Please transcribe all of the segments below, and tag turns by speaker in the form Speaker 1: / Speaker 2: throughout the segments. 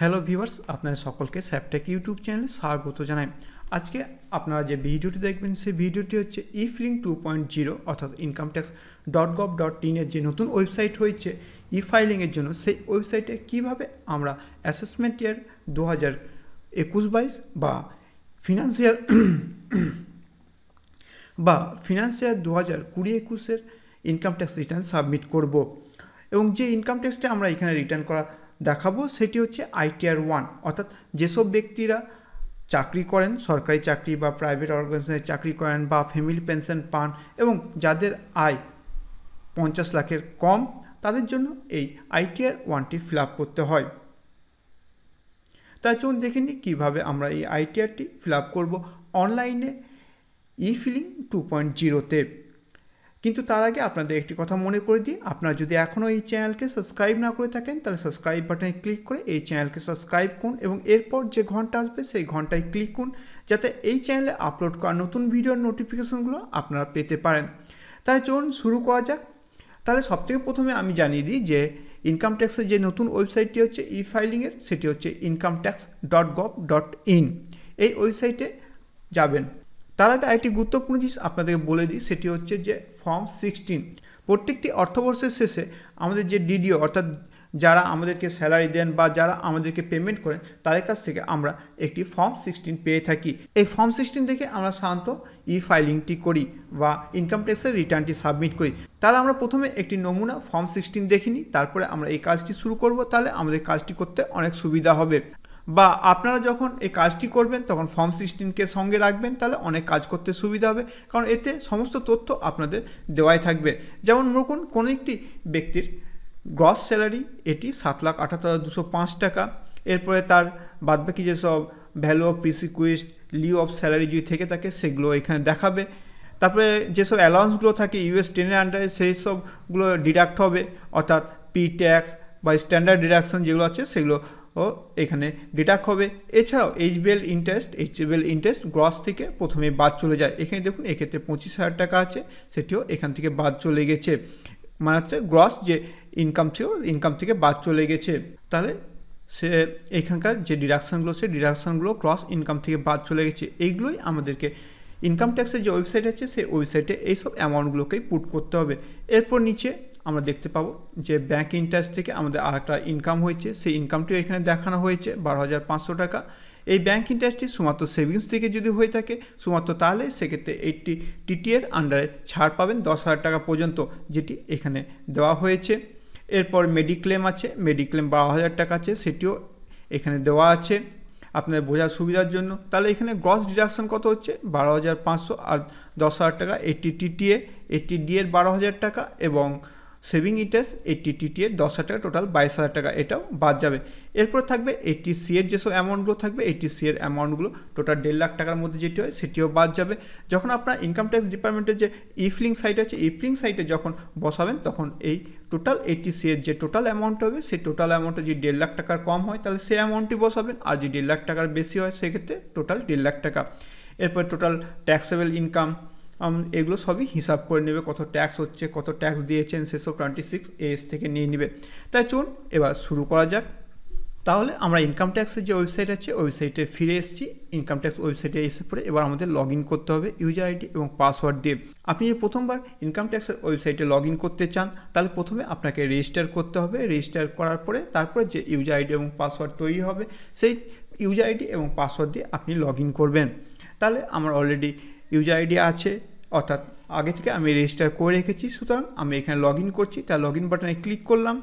Speaker 1: hello viewers আপনাদের সকলকে স্যাপটেক YouTube চ্যানেলে স্বাগত জানাই আজকে আপনারা যে ভিডিওটি দেখবেন সেই ভিডিওটি হচ্ছে ইফলিং টু পয়েন্ট জিরো অর্থাৎ income tax dot gov dot ইনের যে নতুন ওয়েবসাইট হয়েছে ই ফাইলিংয়ের জন্য সেই ওয়েবসাইটে কিভাবে আমরা অ্যাসেসমেন্ট ইয়ার দু হাজার একুশ বাইশ বা ফিনান্সিয়াল বা ফিনান্সিয়াল দু হাজার কুড়ি একুশের ইনকাম ট্যাক্স রিটার্ন সাবমিট করব এবং যে ইনকাম ট্যাক্সটা আমরা এখানে রিটার্ন করা দেখাবো সেটি হচ্ছে আইটিআর ওয়ান অর্থাৎ যেসব ব্যক্তিরা চাকরি করেন সরকারি চাকরি বা প্রাইভেট অর্গানাইজেশনে চাকরি করেন বা ফ্যামিলি পেনশন পান এবং যাদের আয় পঞ্চাশ লাখের কম তাদের জন্য এই আইটিআর ওয়ানটি ফিল আপ করতে হয় তাই চলুন দেখে নিই কীভাবে আমরা এই আইটিআরটি ফিল আপ করবো অনলাইনে ই ফিলিং টু পয়েন্ট জিরোতে কিন্তু তার আগে আপনাদের একটি কথা মনে করে দিই আপনারা যদি এখনও এই চ্যানেলকে সাবস্ক্রাইব না করে থাকেন তাহলে সাবস্ক্রাইব বাটনে ক্লিক করে এই চ্যানেলকে সাবস্ক্রাইব করুন এবং এরপর যে ঘন্টা আসবে সেই ঘন্টায় ক্লিক করুন যাতে এই চ্যানেলে আপলোড করা নতুন ভিডিওর নোটিফিকেশনগুলো আপনারা পেতে পারেন তাই চলুন শুরু করা যাক তাহলে সবথেকে প্রথমে আমি জানিয়ে দিই যে ইনকাম ট্যাক্সের যে নতুন ওয়েবসাইটটি হচ্ছে ই ফাইলিংয়ের সেটি হচ্ছে income tax dot gov dot in এই ওয়েবসাইটে যাবেন তার আগে আরেকটি গুরুত্বপূর্ণ জিনিস আপনাদেরকে বলে দিই সেটি হচ্ছে যে ফর্ম সিক্সটিন প্রত্যেকটি অর্থবর্ষের শেষে আমাদের যে ডিডিও অর্থাৎ যারা আমাদেরকে স্যালারি দেন বা যারা আমাদেরকে পেমেন্ট করেন তাদের কাছ থেকে আমরা একটি ফর্ম সিক্সটিন পেয়ে থাকি এই ফর্ম সিক্সটিন থেকে আমরা সাধারণত ই ফাইলিংটি করি বা ইনকাম ট্যাক্সের রিটার্নটি সাবমিট করি তাহলে আমরা প্রথমে একটি নমুনা ফর্ম সিক্সটিন দেখিনি তারপরে আমরা এই কাজটি শুরু করব তাহলে আমাদের কাজটি করতে অনেক সুবিধা হবে বা আপনারা যখন এই কাজটি করবেন তখন ফর্ম সিক্সটিনকে সঙ্গে রাখবেন তাহলে অনেক কাজ করতে সুবিধা হবে কারণ এতে সমস্ত তথ্য আপনাদের দেওয়াই থাকবে যেমন মরকুন কোনো একটি ব্যক্তির গ্রস স্যালারি এটি সাত লাখ আঠাত্তর দুশো পাঁচ টাকা এরপরে তার বাদবাকি যেসব value of perquisites lieu of salary যদি থেকে থাকে সেগুলো এখানে দেখাবে তারপরে যেসব অ্যালাউন্সগুলো থাকে ইউএস টেনের আন্ডারে সেই সবগুলো ডিডাক্ট হবে অর্থাৎ পি ট্যাক্স বা স্ট্যান্ডার্ড ডিডাকশন যেগুলো আছে সেগুলো ও এখানে ডিডাক্ট হবে এছাড়াও HBL interest H BL interest gross থেকে প্রথমে বাদ চলে যায় এখানে দেখুন এক্ষেত্রে পঁচিশ হাজার টাকা আছে সেটিও এখান থেকে বাদ চলে গেছে মানে হচ্ছে গ্রস যে ইনকাম ছিল ইনকাম থেকে বাদ চলে গেছে তাহলে সে এখানকার যে ডিডাকশানগুলো সে ডিডাকশানগুলো ক্রস ইনকাম থেকে বাদ চলে গেছে এইগুলোই আমাদেরকে ইনকাম ট্যাক্সের যে ওয়েবসাইট আছে সেই ওয়েবসাইটে এইসব অ্যামাউন্টগুলোকেই পুট করতে হবে এরপর নিচে আমরা দেখতে পাবো যে ব্যাঙ্ক ইন্টারেস্ট থেকে আমাদের আর একটা ইনকাম হয়েছে সেই ইনকামটিও এখানে দেখানো হয়েছে বারো হাজার পাঁচশো টাকা এই ব্যাঙ্ক ইন্টারেস্টটি শুধুমাত্র সেভিংস থেকে যদি হয়ে থাকে শুধুমাত্র তাহলে সেক্ষেত্রে এইটি টিটিএর আন্ডারে ছাড় পাবেন দশ হাজার টাকা পর্যন্ত যেটি এখানে দেওয়া হয়েছে এরপর মেডিক্লেম আছে মেডিক্লেম বারো হাজার টাকা আছে সেটিও এখানে দেওয়া আছে আপনার বোঝার সুবিধার জন্য তাহলে এখানে গ্রস ডিডাকশন কত হচ্ছে বারো হাজার পাঁচশো আর দশ হাজার টাকা এটি টিটিএ এটি ডিএর বারো হাজার টাকা এবং সেভিং ইটেস এইটি টিটি এর দশ হাজার টাকা টোটাল বাইশ হাজার টাকা এটাও বাদ যাবে এরপর থাকবে এইটি সি এর যেসব অ্যামাউন্টগুলো থাকবে এইটি সি এর অ্যামাউন্টগুলো টোটাল দেড় লাখ টাকার মধ্যে যেটি হয় সেটিও বাদ যাবে যখন আপনার ইনকাম ট্যাক্স ডিপার্টমেন্টের যে ইফলিং সাইট আছে ইফলিং সাইটে যখন বসাবেন তখন এই টোটাল এইটি সি এর যে টোটাল অ্যামাউন্ট হবে সেই টোটাল অ্যামাউন্টে যদি দেড় লাখ টাকার কম হয় তাহলে সেই অ্যামাউন্টটি বসাবেন আর যদি দেড় লাখ টাকার বেশি হয় সেক্ষেত্রে টোটাল দেড় লাখ টাকা এরপর টোটাল ট্যাক্সেবল ইনকাম এগুলো সবই হিসাব করে নেবে কত ট্যাক্স হচ্ছে কত ট্যাক্স দিয়েছেন সেসব টোয়েন্টি সিক্স এস থেকে নিয়ে নেবে তাই চলুন এবার শুরু করা যাক তাহলে আমরা ইনকাম ট্যাক্সের যে ওয়েবসাইট আছে ওয়েবসাইটে ফিরে এসেছি ইনকাম ট্যাক্স ওয়েবসাইটে এসে পরে এবার আমাদের লগ করতে হবে ইউজার আইডি এবং পাসওয়ার্ড দিয়ে আপনি যদি প্রথমবার ইনকাম ট্যাক্সের ওয়েবসাইটে লগ করতে চান তাহলে প্রথমে আপনাকে রেজিস্টার করতে হবে রেজিস্টার করার পরে তারপরে যে ইউজার আইডি এবং পাসওয়ার্ড তৈরি হবে সেই ইউজার আইডি এবং পাসওয়ার্ড দিয়ে আপনি লগ করবেন তাহলে আমার অলরেডি ইউজার আইডি আছে অর্থাৎ আগে থেকে আমি রেজিস্টার করে রেখেছি সুতরাং আমি এখানে লগ করছি তার লগ বাটনে ক্লিক করলাম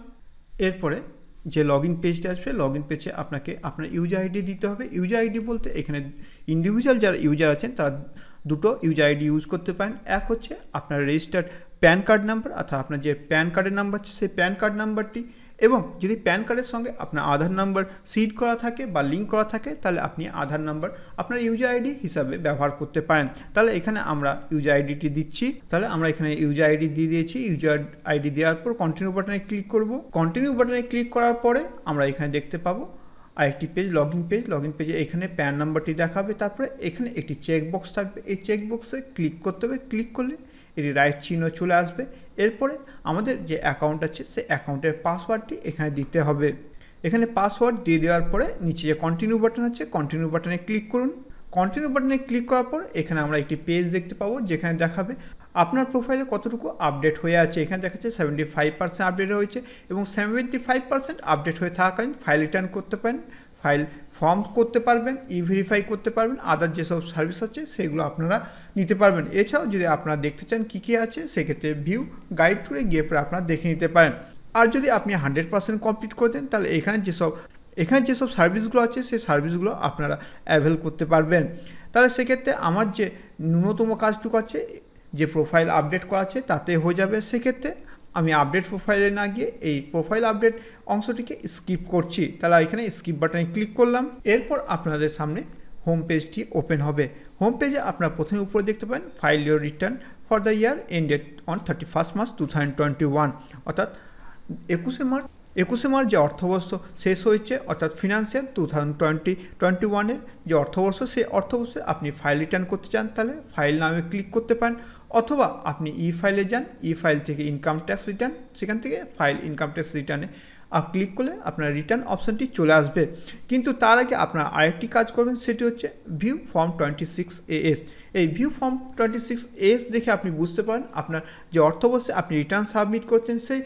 Speaker 1: এরপরে যে লগ ইন পেজটা আসবে লগ ইন পেজে আপনাকে আপনার ইউজার আইডি দিতে হবে ইউজার আইডি বলতে এখানে ইন্ডিভিজুয়াল যারা ইউজার আছেন তারা দুটো ইউজার আইডি ইউজ করতে পারেন এক হচ্ছে আপনার রেজিস্টার্ড প্যান কার্ড নাম্বার অর্থাৎ আপনার যে প্যান কার্ডের নাম্বার আছে সেই প্যান কার্ড নাম্বারটি এবং যদি প্যান কার্ডের সঙ্গে আপনার আধার নাম্বার সিড করা থাকে বা লিঙ্ক করা থাকে তাহলে আপনি আধার নাম্বার আপনার ইউজার আইডি হিসাবে ব্যবহার করতে পারেন তাহলে এখানে আমরা ইউজার আইডিটি দিচ্ছি তাহলে আমরা এখানে ইউজার আইডি দিয়ে দিয়েছি ইউজার আইডি দেওয়ার পর কন্টিনিউ বাটনে ক্লিক করব কন্টিনিউ বাটনে ক্লিক করার পরে আমরা এখানে দেখতে পাবো আরেকটি page log in page log in পেজে এখানে প্যান নাম্বারটি দেখাবে তারপরে এখানে একটি চেকবক্স থাকবে এই চেকবক্সে ক্লিক করতে হবে ক্লিক করলে এটি রাইট চিহ্ন চলে আসবে এরপরে আমাদের যে অ্যাকাউন্ট আছে সে অ্যাকাউন্টের পাসওয়ার্ডটি এখানে দিতে হবে এখানে পাসওয়ার্ড দিয়ে দেওয়ার পরে নিচে যে কন্টিনিউ বাটন আছে কন্টিনিউ বাটনে ক্লিক করুন কন্টিনিউ বাটনে ক্লিক করার পর এখানে আমরা একটি পেজ দেখতে পাবো যেখানে দেখাবে আপনার প্রোফাইলে কতটুকু আপডেট হয়ে আছে এখানে দেখাচ্ছে সেভেন্টি ফাইভ পার্সেন্ট আপডেট হয়েছে এবং সেভেন্টি ফাইভ পার্সেন্ট আপডেট হয়ে থাকাকালীন ফাইল রিটার্ন করতে পারেন ফাইল ফর্ম করতে পারবেন ই ভেরিফাই করতে পারবেন আদার যেসব সার্ভিস আছে সেগুলো আপনারা নিতে পারবেন এছাড়াও যদি আপনারা দেখতে চান কী কী আছে সেক্ষেত্রে ভিউ গাইড ট্যুরে গিয়ে পরে আপনারা দেখে নিতে পারেন আর যদি আপনি হান্ড্রেড পার্সেন্ট কমপ্লিট করে দেন তাহলে এখানে যেসব এখানে যেসব সার্ভিসগুলো আছে সেই সার্ভিসগুলো আপনারা অ্যাভেল করতে পারবেন তাহলে সেক্ষেত্রে আমার যে ন্যূনতম কাজটুকু আছে যে প্রোফাইল আপডেট করা আছে তাতে হয়ে যাবে সেক্ষেত্রে আমি আপডেট প্রোফাইলে না গিয়ে এই প্রোফাইল আপডেট অংশটিকে স্কিপ করছি তাহলে এখানে স্কিপ বাটনে ক্লিক করলাম এরপর আপনাদের সামনে হোম পেজটি ওপেন হবে হোম পেজে আপনারা প্রথমে উপরে দেখতে পান file your return for the year ended on thirty first March two thousand twenty one অর্থাৎ একুশে মার্চ একুশে মার্চ যে অর্থবর্ষ শেষ হয়েছে অর্থাৎ financial two thousand twenty twenty ওয়ানের যে অর্থবর্ষ সেই অর্থবর্ষে আপনি ফাইল রিটার্ন করতে চান তাহলে ফাইল নামে ক্লিক করতে পারেন অথবা আপনি ই ফাইলে যান ই ফাইল থেকে ইনকাম ট্যাক্স রিটার্ন সেখান থেকে ফাইল ইনকাম ট্যাক্স রিটার্নে আপ ক্লিক করলে আপনার রিটার্ন অপশানটি চলে আসবে কিন্তু তার আগে আপনার আরেকটি কাজ করবেন সেটি হচ্ছে view form twenty six AS এই view form twenty six S দেখে আপনি বুঝতে পারেন আপনার যে অর্থবর্ষে আপনি রিটার্ন সাবমিট করছেন সেই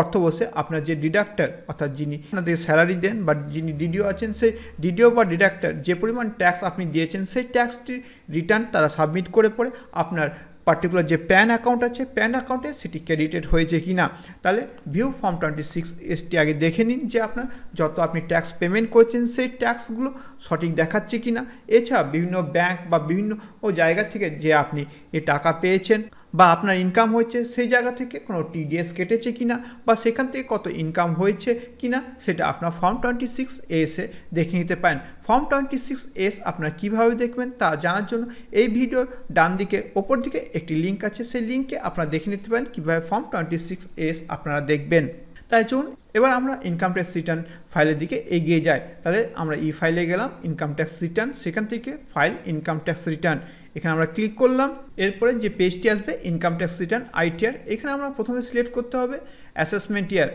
Speaker 1: অর্থবর্ষে আপনার যে ডিডাক্টার অর্থাৎ যিনি আপনাদের স্যালারি দেন বা যিনি ডিডিও আছেন সেই ডিডিও বা ডিডাক্টার যে পরিমাণ ট্যাক্স আপনি দিয়েছেন সেই ট্যাক্সটি রিটার্ন তারা সাবমিট করে পরে আপনার পার্টিকুলার যে প্যান অ্যাকাউন্ট আছে প্যান অ্যাকাউন্টে সেটি ক্রেডিটেড হয়েছে কি না তাহলে ভিউ ফর্ম টোয়েন্টি সিক্স এসটি আগে দেখে নিন যে আপনার যত আপনি ট্যাক্স পেমেন্ট করছেন সেই ট্যাক্সগুলো সঠিক দেখাচ্ছে কি না এছাড়া বিভিন্ন ব্যাংক বা বিভিন্ন জায়গা থেকে যে আপনি এ টাকা পেয়েছেন বা আপনার ইনকাম হয়েছে সেই জায়গা থেকে কোনো টিডিএস কেটেছে কি না বা সেখান থেকে কত ইনকাম হয়েছে কিনা সেটা আপনার ফর্ম টোয়েন্টি সিক্স এসে দেখে নিতে পারেন ফর্ম টোয়েন্টি সিক্স এস আপনারা কীভাবে দেখবেন তা জানার জন্য এই ভিডিওর ডান দিকে ওপর দিকে একটি লিঙ্ক আছে সেই লিঙ্কে আপনারা দেখে নিতে পারেন কীভাবে ফর্ম টোয়েন্টি সিক্স এস আপনারা দেখবেন তাই চলুন এবার আমরা ইনকাম ট্যাক্স রিটার্ন ফাইলের দিকে এগিয়ে যাই তাহলে আমরা ই ফাইলে গেলাম ইনকাম ট্যাক্স রিটার্ন সেখান থেকে ফাইল ইনকাম ট্যাক্স রিটার্ন এখানে আমরা ক্লিক করলাম এরপরে যে পেজটি আসবে ইনকাম ট্যাক্স রিটার্ন আইটিআর এখানে আমরা প্রথমে সিলেক্ট করতে হবে অ্যাসেসমেন্ট ইয়ার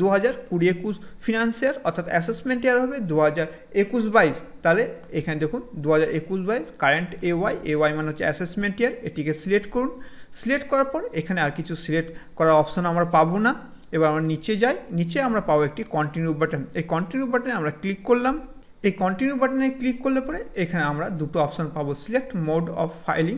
Speaker 1: দু হাজার কুড়ি একুশ ফিনান্সিয়াল অর্থাৎ অ্যাসেসমেন্ট ইয়ার হবে দু হাজার একুশ বাইশ তাহলে এখানে দেখুন দু হাজার একুশ বাইশ current A Y A Y মানে হচ্ছে অ্যাসেসমেন্ট ইয়ার এটিকে সিলেক্ট করুন সিলেক্ট করার পর এখানে আর কিছু সিলেক্ট করার অপশান আমরা পাবো না এবার আমরা নিচে যাই নিচে আমরা পাবো একটি কন্টিনিউ বাটন এই কন্টিনিউ বাটনে আমরা ক্লিক করলাম এই কন্টিনিউ বাটনে ক্লিক করলে পরে এখানে আমরা দুটো অপশান পাবো select mode of filing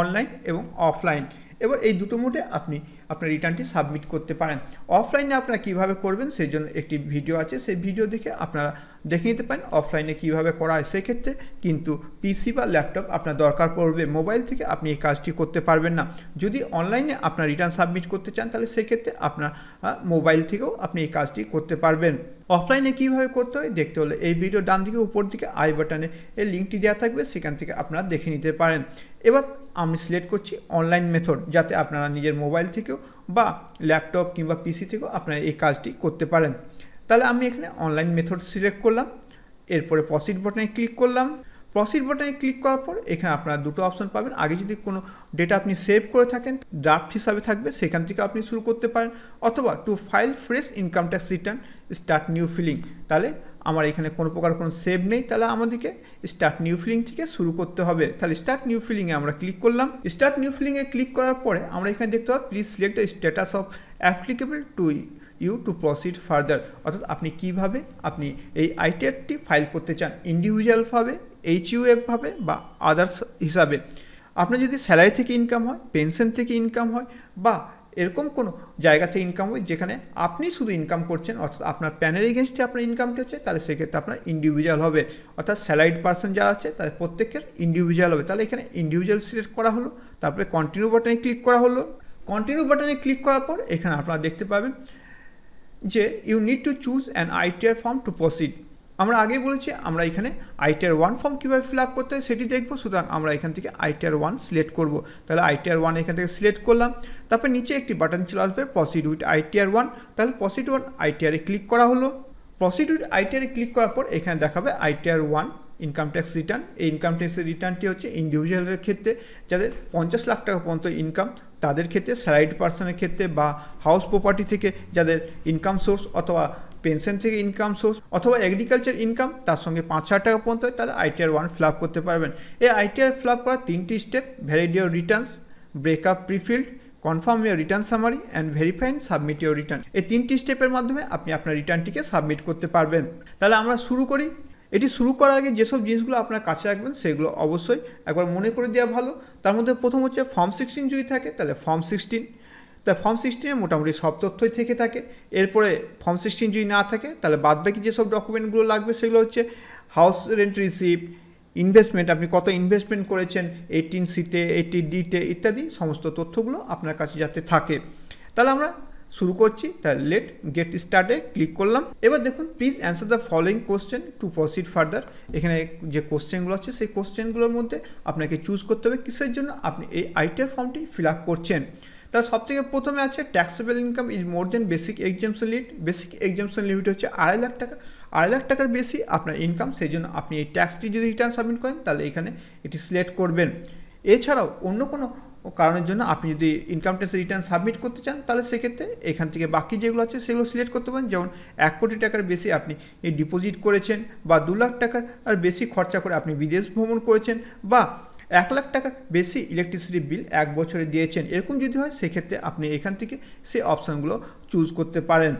Speaker 1: online এবং অফলাইন এবার এই দুটো মোডে আপনি আপনার রিটার্নটি সাবমিট করতে পারেন অফলাইনে আপনারা কীভাবে করবেন সেই জন্য একটি ভিডিও আছে সেই ভিডিও দেখে আপনারা দেখে নিতে পারেন অফলাইনে কীভাবে করা হয় সেক্ষেত্রে কিন্তু পিসি বা ল্যাপটপ আপনার দরকার পড়বে মোবাইল থেকে আপনি এই কাজটি করতে পারবেন না যদি অনলাইনে আপনার রিটার্ন সাবমিট করতে চান তাহলে সেক্ষেত্রে আপনার মোবাইল থেকেও আপনি এই কাজটি করতে পারবেন অফলাইনে কীভাবে করতে হয় দেখতে হলে এই ভিডিও ডান দিকে উপর দিকে আই বাটনে এই লিঙ্কটি দেওয়া থাকবে সেখান থেকে আপনারা দেখে নিতে পারেন এবার আমি সিলেক্ট করছি অনলাইন মেথড যাতে আপনারা নিজের মোবাইল থেকেও বা ল্যাপটপ কিংবা পিসি থেকেও আপনারা এই কাজটি করতে পারেন তাহলে আমি এখানে অনলাইন মেথড সিলেক্ট করলাম এরপরে প্রসিড বটনে ক্লিক করলাম প্রসিড বটনে ক্লিক করার পর এখানে আপনারা দুটো অপশন পাবেন আগে যদি কোনো ডেটা আপনি সেভ করে থাকেন ড্রাফট হিসাবে থাকবে সেখান থেকে আপনি শুরু করতে পারেন অথবা to file fresh income tax return start new filing তাহলে আমার এখানে কোনো প্রকার কোনো সেভ নেই তাহলে আমাদেরকে স্টার্ট নিউ ফিলিং থেকে শুরু করতে হবে তাহলে স্টার্ট নিউ ফিলিংয়ে আমরা ক্লিক করলাম স্টার্ট নিউ ফিলিংয়ে ক্লিক করার পরে আমরা এখানে দেখতে পাবো please select status of applicable to you to proceed further অর্থাৎ আপনি কিভাবে আপনি এই আইটিআরটি ফাইল করতে চান ইন্ডিভিজুয়ালভাবে এইচ ভাবে বা আদার্স হিসাবে আপনার যদি স্যালারি থেকে ইনকাম হয় পেনশন থেকে ইনকাম হয় বা এরকম কোনো জায়গা থেকে ইনকাম হয় যেখানে আপনি শুধু ইনকাম করছেন অর্থাৎ আপনার প্যানের এগেনস্টে আপনার ইনকামটি হচ্ছে তাহলে সেক্ষেত্রে আপনার ইন্ডিভিজুয়াল হবে অর্থাৎ স্যালারিড পার্সন যারা আছে তাদের প্রত্যেকের ইন্ডিভিজুয়াল হবে তাহলে এখানে ইন্ডিভিজুয়াল সিলেক্ট করা হলো তারপরে কন্টিনিউ বাটনে ক্লিক করা হলো কন্টিনিউ বাটনে ক্লিক করার পর এখানে আপনারা দেখতে পাবেন যে you need to choose an ITR form to proceed আমরা আগেই বলেছি আমরা এখানে আইটিআর ওয়ান ফর্ম কীভাবে ফিল আপ করতে হয় সেটি দেখবো সুতরাং আমরা এখান থেকে আইটিআর ওয়ান সিলেক্ট করব তাহলে আইটিআর ওয়ান এখান থেকে সিলেক্ট করলাম তারপর নিচে একটি বাটন চলে আসবে প্রসিড উইথ আইটিআর ওয়ান তাহলে প্রসিড ওয়ান আইটিআরে ক্লিক করা হলো প্রসিড উইথ আইটিআরে ক্লিক করার পর এখানে দেখাবে ITR one income tax return এই ইনকাম ট্যাক্সের রিটার্নটি হচ্ছে ইন্ডিভিজুয়ালের ক্ষেত্রে যাদের পঞ্চাশ লাখ টাকা পর্যন্ত ইনকাম তাদের ক্ষেত্রে স্যালারিড পার্সনের ক্ষেত্রে বা হাউস প্রপার্টি থেকে যাদের ইনকাম সোর্স অথবা পেনশন থেকে ইনকাম সোর্স অথবা এগ্রিকালচার ইনকাম তার সঙ্গে পাঁচ হাজার টাকা পর্যন্ত হয় তাহলে আইটিআর ওয়ান ফিল করতে পারবেন এই আইটিআর ফিল করার তিনটি step valid your returns breakup prefilled confirm your return summary and verify and submit your return এই তিনটি স্টেপের মাধ্যমে আপনি আপনার রিটার্নটিকে সাবমিট করতে পারবেন তাহলে আমরা শুরু করি এটি শুরু করার আগে যেসব জিনিসগুলো আপনার কাছে রাখবেন সেগুলো অবশ্যই একবার মনে করে দেওয়া ভালো তার মধ্যে প্রথম হচ্ছে ফর্ম সিক্সটিন যদি থাকে তাহলে ফর্ম সিক্সটিন তাই ফর্ম সিক্সটিনে মোটামুটি সব তথ্যই থেকে থাকে এরপরে ফর্ম সিক্সটিন যদি না থাকে তাহলে বাদবাকি যেসব ডকুমেন্টগুলো লাগবে সেগুলো হচ্ছে হাউস রেন্ট রিসিপ্ট ইনভেস্টমেন্ট আপনি কত ইনভেস্টমেন্ট করেছেন এইটিন সিতে এইটিন ডিতে ইত্যাদি সমস্ত তথ্যগুলো আপনার কাছে যাতে থাকে তাহলে আমরা শুরু করছি তাহলে লেট গেট স্টার্টে ক্লিক করলাম এবার দেখুন please answer the following question to proceed further এখানে যে কোশ্চেনগুলো আছে সেই কোশ্চেনগুলোর মধ্যে আপনাকে চুজ করতে হবে কিসের জন্য আপনি এই আইটিআর ফর্মটি ফিল আপ করছেন তার থেকে প্রথমে আছে taxable income is more than basic exemption limit basic exemption limit হচ্ছে আড়াই লাখ টাকা আড়াই লাখ টাকার বেশি আপনার ইনকাম সেই জন্য আপনি এই ট্যাক্সটি যদি রিটার্ন সাবমিট করেন তাহলে এখানে এটি সিলেক্ট করবেন এছাড়াও অন্য কোনো কারণের জন্য আপনি যদি ইনকাম ট্যাক্স রিটার্ন সাবমিট করতে চান তাহলে সেক্ষেত্রে এখান থেকে বাকি যেগুলো আছে সেগুলো সিলেক্ট করতে পারেন যেমন এক কোটি টাকার বেশি আপনি ডিপোজিট করেছেন বা দু লাখ টাকার আর বেশি খরচা করে আপনি বিদেশ ভ্রমণ করেছেন বা এক লাখ টাকার বেশি ইলেকট্রিসিটি বিল এক বছরে দিয়েছেন এরকম যদি হয় সেক্ষেত্রে আপনি এখান থেকে সে অপশানগুলো চুজ করতে পারেন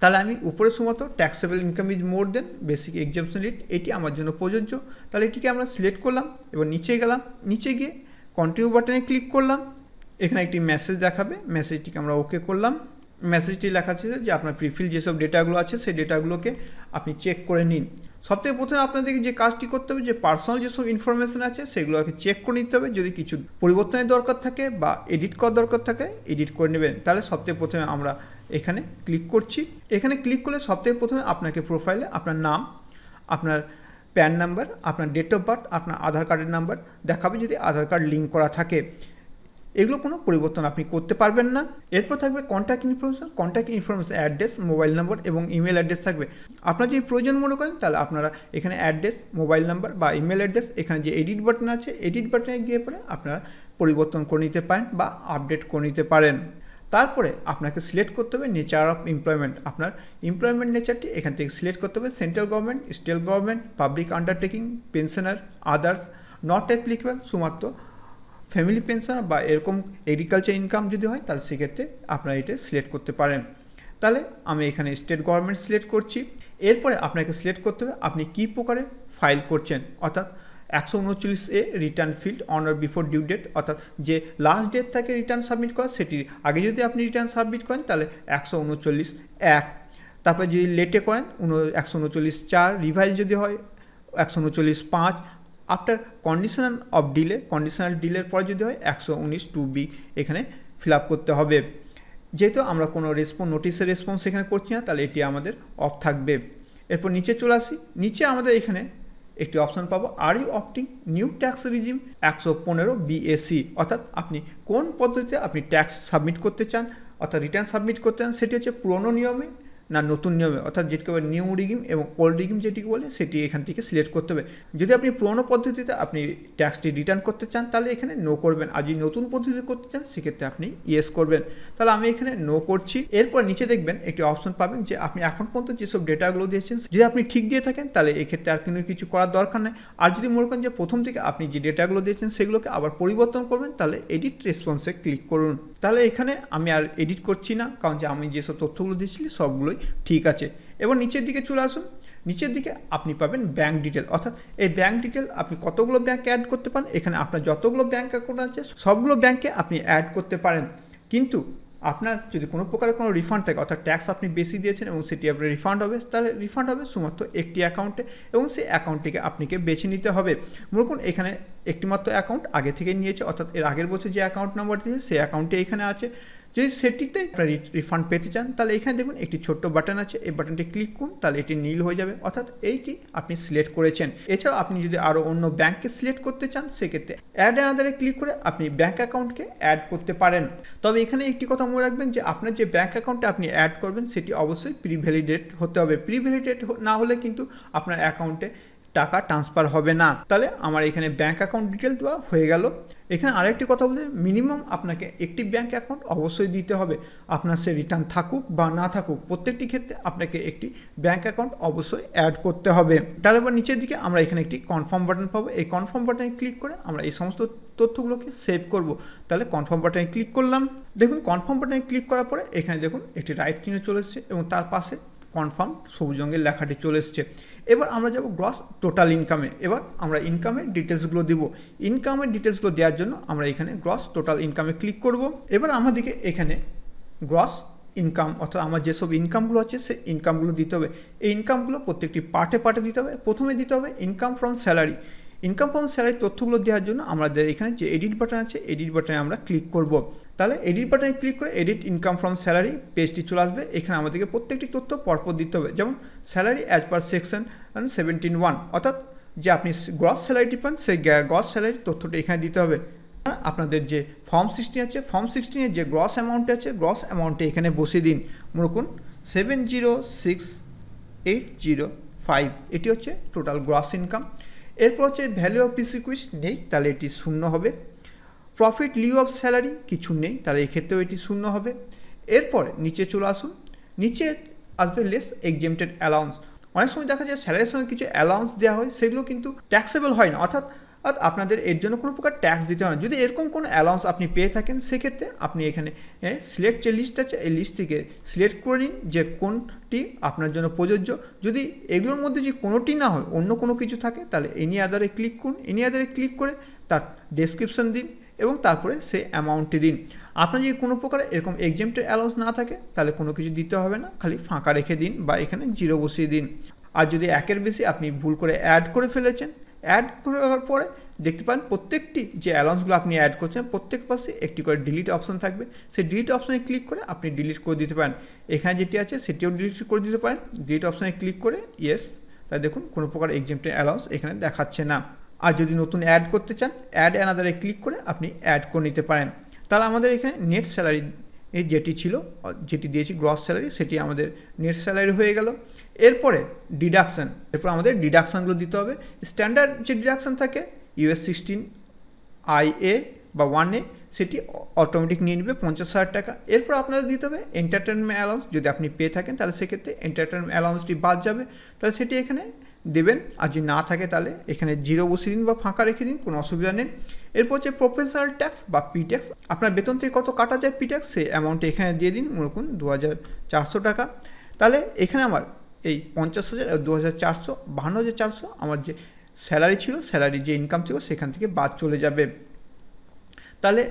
Speaker 1: তাহলে আমি উপরে সমত taxable income is more than basic exemption রিট এটি আমার জন্য প্রযোজ্য তাহলে এটিকে আমরা সিলেক্ট করলাম এবং নিচে গেলাম নিচে গিয়ে কন্টিনিউ বাটনে ক্লিক করলাম এখানে একটি মেসেজ দেখাবে মেসেজটিকে আমরা ওকে করলাম মেসেজটি লেখা আছে যে আপনার প্রিফিল যেসব ডেটাগুলো আছে সেই ডেটাগুলোকে আপনি চেক করে নিন সবথেকে প্রথমে আপনাদেরকে যে কাজটি করতে হবে যে পার্সোনাল যেসব ইনফরমেশান আছে সেগুলোকে চেক করে নিতে হবে যদি কিছু পরিবর্তনের দরকার থাকে বা এডিট করার দরকার থাকে এডিট করে নেবেন তাহলে সবথেকে প্রথমে আমরা এখানে ক্লিক করছি এখানে ক্লিক করলে সবথেকে প্রথমে আপনাকে প্রোফাইলে আপনার নাম আপনার প্যান নাম্বার আপনার ডেট অফ বার্থ আপনার আধার কার্ডের নাম্বার দেখাবে যদি আধার কার্ড লিঙ্ক করা থাকে এগুলো কোনো পরিবর্তন আপনি করতে পারবেন না এরপর থাকবে contact information contact information address mobile number এবং ইমেল অ্যাড্রেস থাকবে আপনার যদি প্রয়োজন মনে করেন তাহলে আপনারা এখানে অ্যাড্রেস মোবাইল নাম্বার বা ইমেল অ্যাড্রেস এখানে যে এডিট বাটন আছে এডিট বাটনে গিয়ে পরে আপনারা পরিবর্তন করে নিতে পারেন বা আপডেট করে নিতে পারেন তারপরে আপনাকে সিলেক্ট করতে হবে নেচার অফ এমপ্লয়মেন্ট আপনার এমপ্লয়মেন্ট নেচারটি এখান থেকে সিলেক্ট করতে হবে central government state government public undertaking pensioner others not applicable শুধুমাত্র ফ্যামিলি পেনশন বা এরকম এগ্রিকালচার ইনকাম যদি হয় তাহলে সেক্ষেত্রে আপনারা এটা সিলেক্ট করতে পারেন তাহলে আমি এখানে স্টেট গভর্নমেন্ট সিলেক্ট করছি এরপরে আপনাকে সিলেক্ট করতে হবে আপনি কী প্রকারে ফাইল করছেন অর্থাৎ একশো উনচল্লিশ এ return filed on or before due date অর্থাৎ যে লাস্ট ডেট থাকে রিটার্ন সাবমিট করা সেটির আগে যদি আপনি রিটার্ন সাবমিট করেন তাহলে একশো উনচল্লিশ এক তারপরে যদি লেটে করেন উন একশো উনচল্লিশ চার রিভাইজ যদি হয় একশো উনচল্লিশ পাঁচ after conditional of delay conditional ডিলের পরে যদি হয় একশো উনিশ টু বি এখানে ফিল আপ করতে হবে যেহেতু আমরা কোনো রেসপন্স নোটিশের রেসপন্স এখানে করছি না তাহলে এটি আমাদের অফ থাকবে এরপর নিচে চলে আসি নিচে আমাদের এখানে একটি অপশান পাবো are you opting new tax regime একশো পনেরো বিএসি অর্থাৎ আপনি কোন পদ্ধতিতে আপনি ট্যাক্স সাবমিট করতে চান অর্থাৎ রিটার্ন সাবমিট করতে চান সেটি হচ্ছে পুরনো নিয়মে না নতুন নিয়মে অর্থাৎ যেটিকে নিউ রিগিম এবং ওল্ড রিগিম যেটিকে বলে সেটি এখান থেকে সিলেক্ট করতে হবে যদি আপনি পুরোনো পদ্ধতিতে আপনি ট্যাক্সটি রিটার্ন করতে চান তাহলে এখানে নো করবেন আর যদি নতুন পদ্ধতি করতে চান সেক্ষেত্রে আপনি ইয়েস করবেন তাহলে আমি এখানে নো করছি এরপর নিচে দেখবেন একটি অপশন পাবেন যে আপনি এখন পর্যন্ত যেসব ডেটাগুলো দিয়েছেন যদি আপনি ঠিক দিয়ে থাকেন তাহলে এক্ষেত্রে আর কোনো কিছু করার দরকার নেই আর যদি মনে করেন যে প্রথম থেকে আপনি যে ডেটাগুলো দিয়েছেন সেগুলোকে আবার পরিবর্তন করবেন তাহলে এডিট রেসপন্সে ক্লিক করুন তাহলে এখানে আমি আর এডিট করছি না কারণ যে আমি যেসব তথ্যগুলো দিয়েছি সবগুলোই ঠিক আছে এবার নিচের দিকে চলে আসুন নিচের দিকে আপনি পাবেন ব্যাঙ্ক ডিটেল অর্থাৎ এই ব্যাঙ্ক ডিটেল আপনি কতগুলো ব্যাঙ্কে অ্যাড করতে পারেন এখানে আপনার যতগুলো ব্যাঙ্ক অ্যাকাউন্ট আছে সবগুলো ব্যাঙ্কে আপনি অ্যাড করতে পারেন কিন্তু আপনার যদি কোনো প্রকারের কোনো রিফান্ড থাকে অর্থাৎ ট্যাক্স আপনি বেশি দিয়েছেন এবং সেটি আপনার রিফান্ড হবে তাহলে রিফান্ড হবে শুধুমাত্র একটি অ্যাকাউন্টে এবং সেই অ্যাকাউন্টটিকে আপনাকে বেছে নিতে হবে মনে করুন এখানে একটিমাত্র অ্যাকাউন্ট আগে থেকে নিয়েছে অর্থাৎ এর আগের বছর যে অ্যাকাউন্ট নাম্বার দিয়েছে সেই অ্যাকাউন্টটি এখানে আছে যদি সেটিতে আপনারা রিফান্ড পেতে চান তাহলে এখানে দেখুন একটি ছোট্ট বাটন আছে এই বাটনটি ক্লিক করুন তাহলে এটি নীল হয়ে যাবে অর্থাৎ এইটি আপনি সিলেক্ট করেছেন এছাড়াও আপনি যদি আরও অন্য ব্যাঙ্ককে সিলেক্ট করতে চান সেক্ষেত্রে অ্যাড অ্যানাদারে ক্লিক করে আপনি ব্যাঙ্ক অ্যাকাউন্টকে অ্যাড করতে পারেন তবে এখানে একটি কথা মনে রাখবেন যে আপনার যে ব্যাঙ্ক অ্যাকাউন্টে আপনি অ্যাড করবেন সেটি অবশ্যই প্রিভ্যালিডেট হতে হবে প্রিভ্যালিডেট না হলে কিন্তু আপনার অ্যাকাউন্টে টাকা ট্রান্সফার হবে না তাহলে আমার এখানে ব্যাঙ্ক অ্যাকাউন্ট ডিটেল দেওয়া হয়ে গেল এখানে আরেকটি কথা বলতে মিনিমাম আপনাকে একটি ব্যাঙ্ক অ্যাকাউন্ট অবশ্যই দিতে হবে আপনার সে রিটার্ন থাকুক বা না থাকুক প্রত্যেকটি ক্ষেত্রে আপনাকে একটি ব্যাঙ্ক অ্যাকাউন্ট অবশ্যই অ্যাড করতে হবে তাহলে আবার নিচের দিকে আমরা এখানে একটি কনফার্ম বাটন পাবো এই কনফার্ম বাটনে ক্লিক করে আমরা এই সমস্ত তথ্যগুলোকে সেভ করব তাহলে কনফার্ম বাটনে ক্লিক করলাম দেখুন কনফার্ম বাটনে ক্লিক করার পরে এখানে দেখুন একটি রাইট কিনে চলে এসেছে এবং তার পাশে কনফার্ম সবুজ রঙের লেখাটি চলে এসছে এবার আমরা যাব গ্রস টোটাল ইনকামে এবার আমরা ইনকামের ডিটেলসগুলো দেবো ইনকামের ডিটেলসগুলো দেওয়ার জন্য আমরা এখানে গ্রস টোটাল ইনকামে ক্লিক করব এবার আমাদেরকে এখানে গ্রস ইনকাম অর্থাৎ আমার যেসব ইনকামগুলো আছে সে ইনকামগুলো দিতে হবে এই ইনকামগুলো প্রত্যেকটি পার্টে পার্টে দিতে হবে প্রথমে দিতে হবে income from salary income from salary তথ্যগুলো দেওয়ার জন্য আমাদের এখানে যে এডিট বাটন আছে এডিট বাটনে আমরা ক্লিক করব তাহলে এডিট বাটনে ক্লিক করে এডিট ইনকাম ফ্রম স্যালারি পেজটি চলে আসবে এখানে আমাদেরকে প্রত্যেকটি তথ্য পরপর দিতে হবে যেমন salary as per section seventeen one অর্থাৎ যে আপনি গ্রস স্যালারিটি পান সেই গ্রস স্যালারি তথ্যটি এখানে দিতে হবে আপনাদের যে ফর্ম সিক্সটিন আছে ফর্ম সিক্সটিনের যে গ্রস অ্যামাউন্ট আছে গ্রস অ্যামাউন্টটি এখানে বসিয়ে দিন মনে করুন seven zero six eight zero five এটি হচ্ছে টোটাল গ্রস ইনকাম এরপর হচ্ছে ভ্যালু অফ ডিসিকুইস নেই তাহলে এটি শূন্য হবে প্রফিট লিউ অফ স্যালারি কিছু নেই তাহলে এক্ষেত্রেও এটি শূন্য হবে এরপরে নিচে চলে আসুন নিচে আসবে লেস এক্সেমটেড অ্যালাউন্স অনেক সময় দেখা যায় স্যালারির সঙ্গে কিছু অ্যালাউন্স দেওয়া হয় সেগুলো কিন্তু ট্যাক্সেবল হয় না অর্থাৎ আর আপনাদের এর জন্য কোনো প্রকার ট্যাক্স দিতে হয় না যদি এরকম কোনো অ্যালাউন্স আপনি পেয়ে থাকেন সেক্ষেত্রে আপনি এখানে সিলেক্ট যে লিস্ট আছে এই লিস্ট থেকে সিলেক্ট করে নিন যে কোনটি আপনার জন্য প্রযোজ্য যদি এগুলোর মধ্যে যদি কোনোটি না হয় অন্য কোনো কিছু থাকে তাহলে এনি আদারে ক্লিক করুন এনি আদারে ক্লিক করে তার ডেসক্রিপশন দিন এবং তারপরে সে অ্যামাউন্টটি দিন আপনার যদি কোনো প্রকার এরকম এক্সামটের অ্যালাউন্স না থাকে তাহলে কোনো কিছু দিতে হবে না খালি ফাঁকা রেখে দিন বা এখানে জিরো বসিয়ে দিন আর যদি একের বেশি আপনি ভুল করে অ্যাড করে ফেলেছেন অ্যাড করার পরে দেখতে পান প্রত্যেকটি যে অ্যালাউন্সগুলো আপনি অ্যাড করছেন প্রত্যেক পাশে একটি করে ডিলিট অপশান থাকবে সেই ডিলিট অপশানে ক্লিক করে আপনি ডিলিট করে দিতে পারেন এখানে যেটি আছে সেটিও ডিলিট করে দিতে পারেন ডিলিট অপশানে ক্লিক করে ইয়েস তাই দেখুন কোনো প্রকার এক্সামটের অ্যালাউন্স এখানে দেখাচ্ছে না আর যদি নতুন অ্যাড করতে চান অ্যাড অ্যানাদারে ক্লিক করে আপনি অ্যাড করে নিতে পারেন তাহলে আমাদের এখানে নেট স্যালারি যেটি ছিল যেটি দিয়েছি গ্রস স্যালারি সেটি আমাদের নেট স্যালারি হয়ে গেল এরপরে ডিডাকশান এরপর আমাদের ডিডাকশানগুলো দিতে হবে স্ট্যান্ডার্ড যে ডিডাকশান থাকে ইউএস সিক্সটিন আই এ বা ওয়ান এ সেটি অটোমেটিক নিয়ে নেবে পঞ্চাশ হাজার টাকা এরপর আপনাদের দিতে হবে এন্টারটেনমেন্ট অ্যালাউন্স যদি আপনি পেয়ে থাকেন তাহলে সেক্ষেত্রে এন্টারটেনমেন্ট অ্যালাউন্সটি বাদ যাবে তাহলে সেটি এখানে দেবেন আর যদি না থাকে তাহলে এখানে জিরো বসিয়ে দিন বা ফাঁকা রেখে দিন কোনো অসুবিধা নেই এরপর হচ্ছে প্রফেশনাল ট্যাক্স বা পি ট্যাক্স আপনার বেতন থেকে কত কাটা যায় পি ট্যাক্স সেই অ্যামাউন্ট এখানে দিয়ে দিন মনে করুন দু টাকা তাহলে এখানে আমার এই পঞ্চাশ হাজার দু হাজার চারশো বাহান্ন হাজার চারশো আমার যে স্যালারি ছিল স্যালারি যে ইনকাম ছিল সেখান থেকে বাদ চলে যাবে তাহলে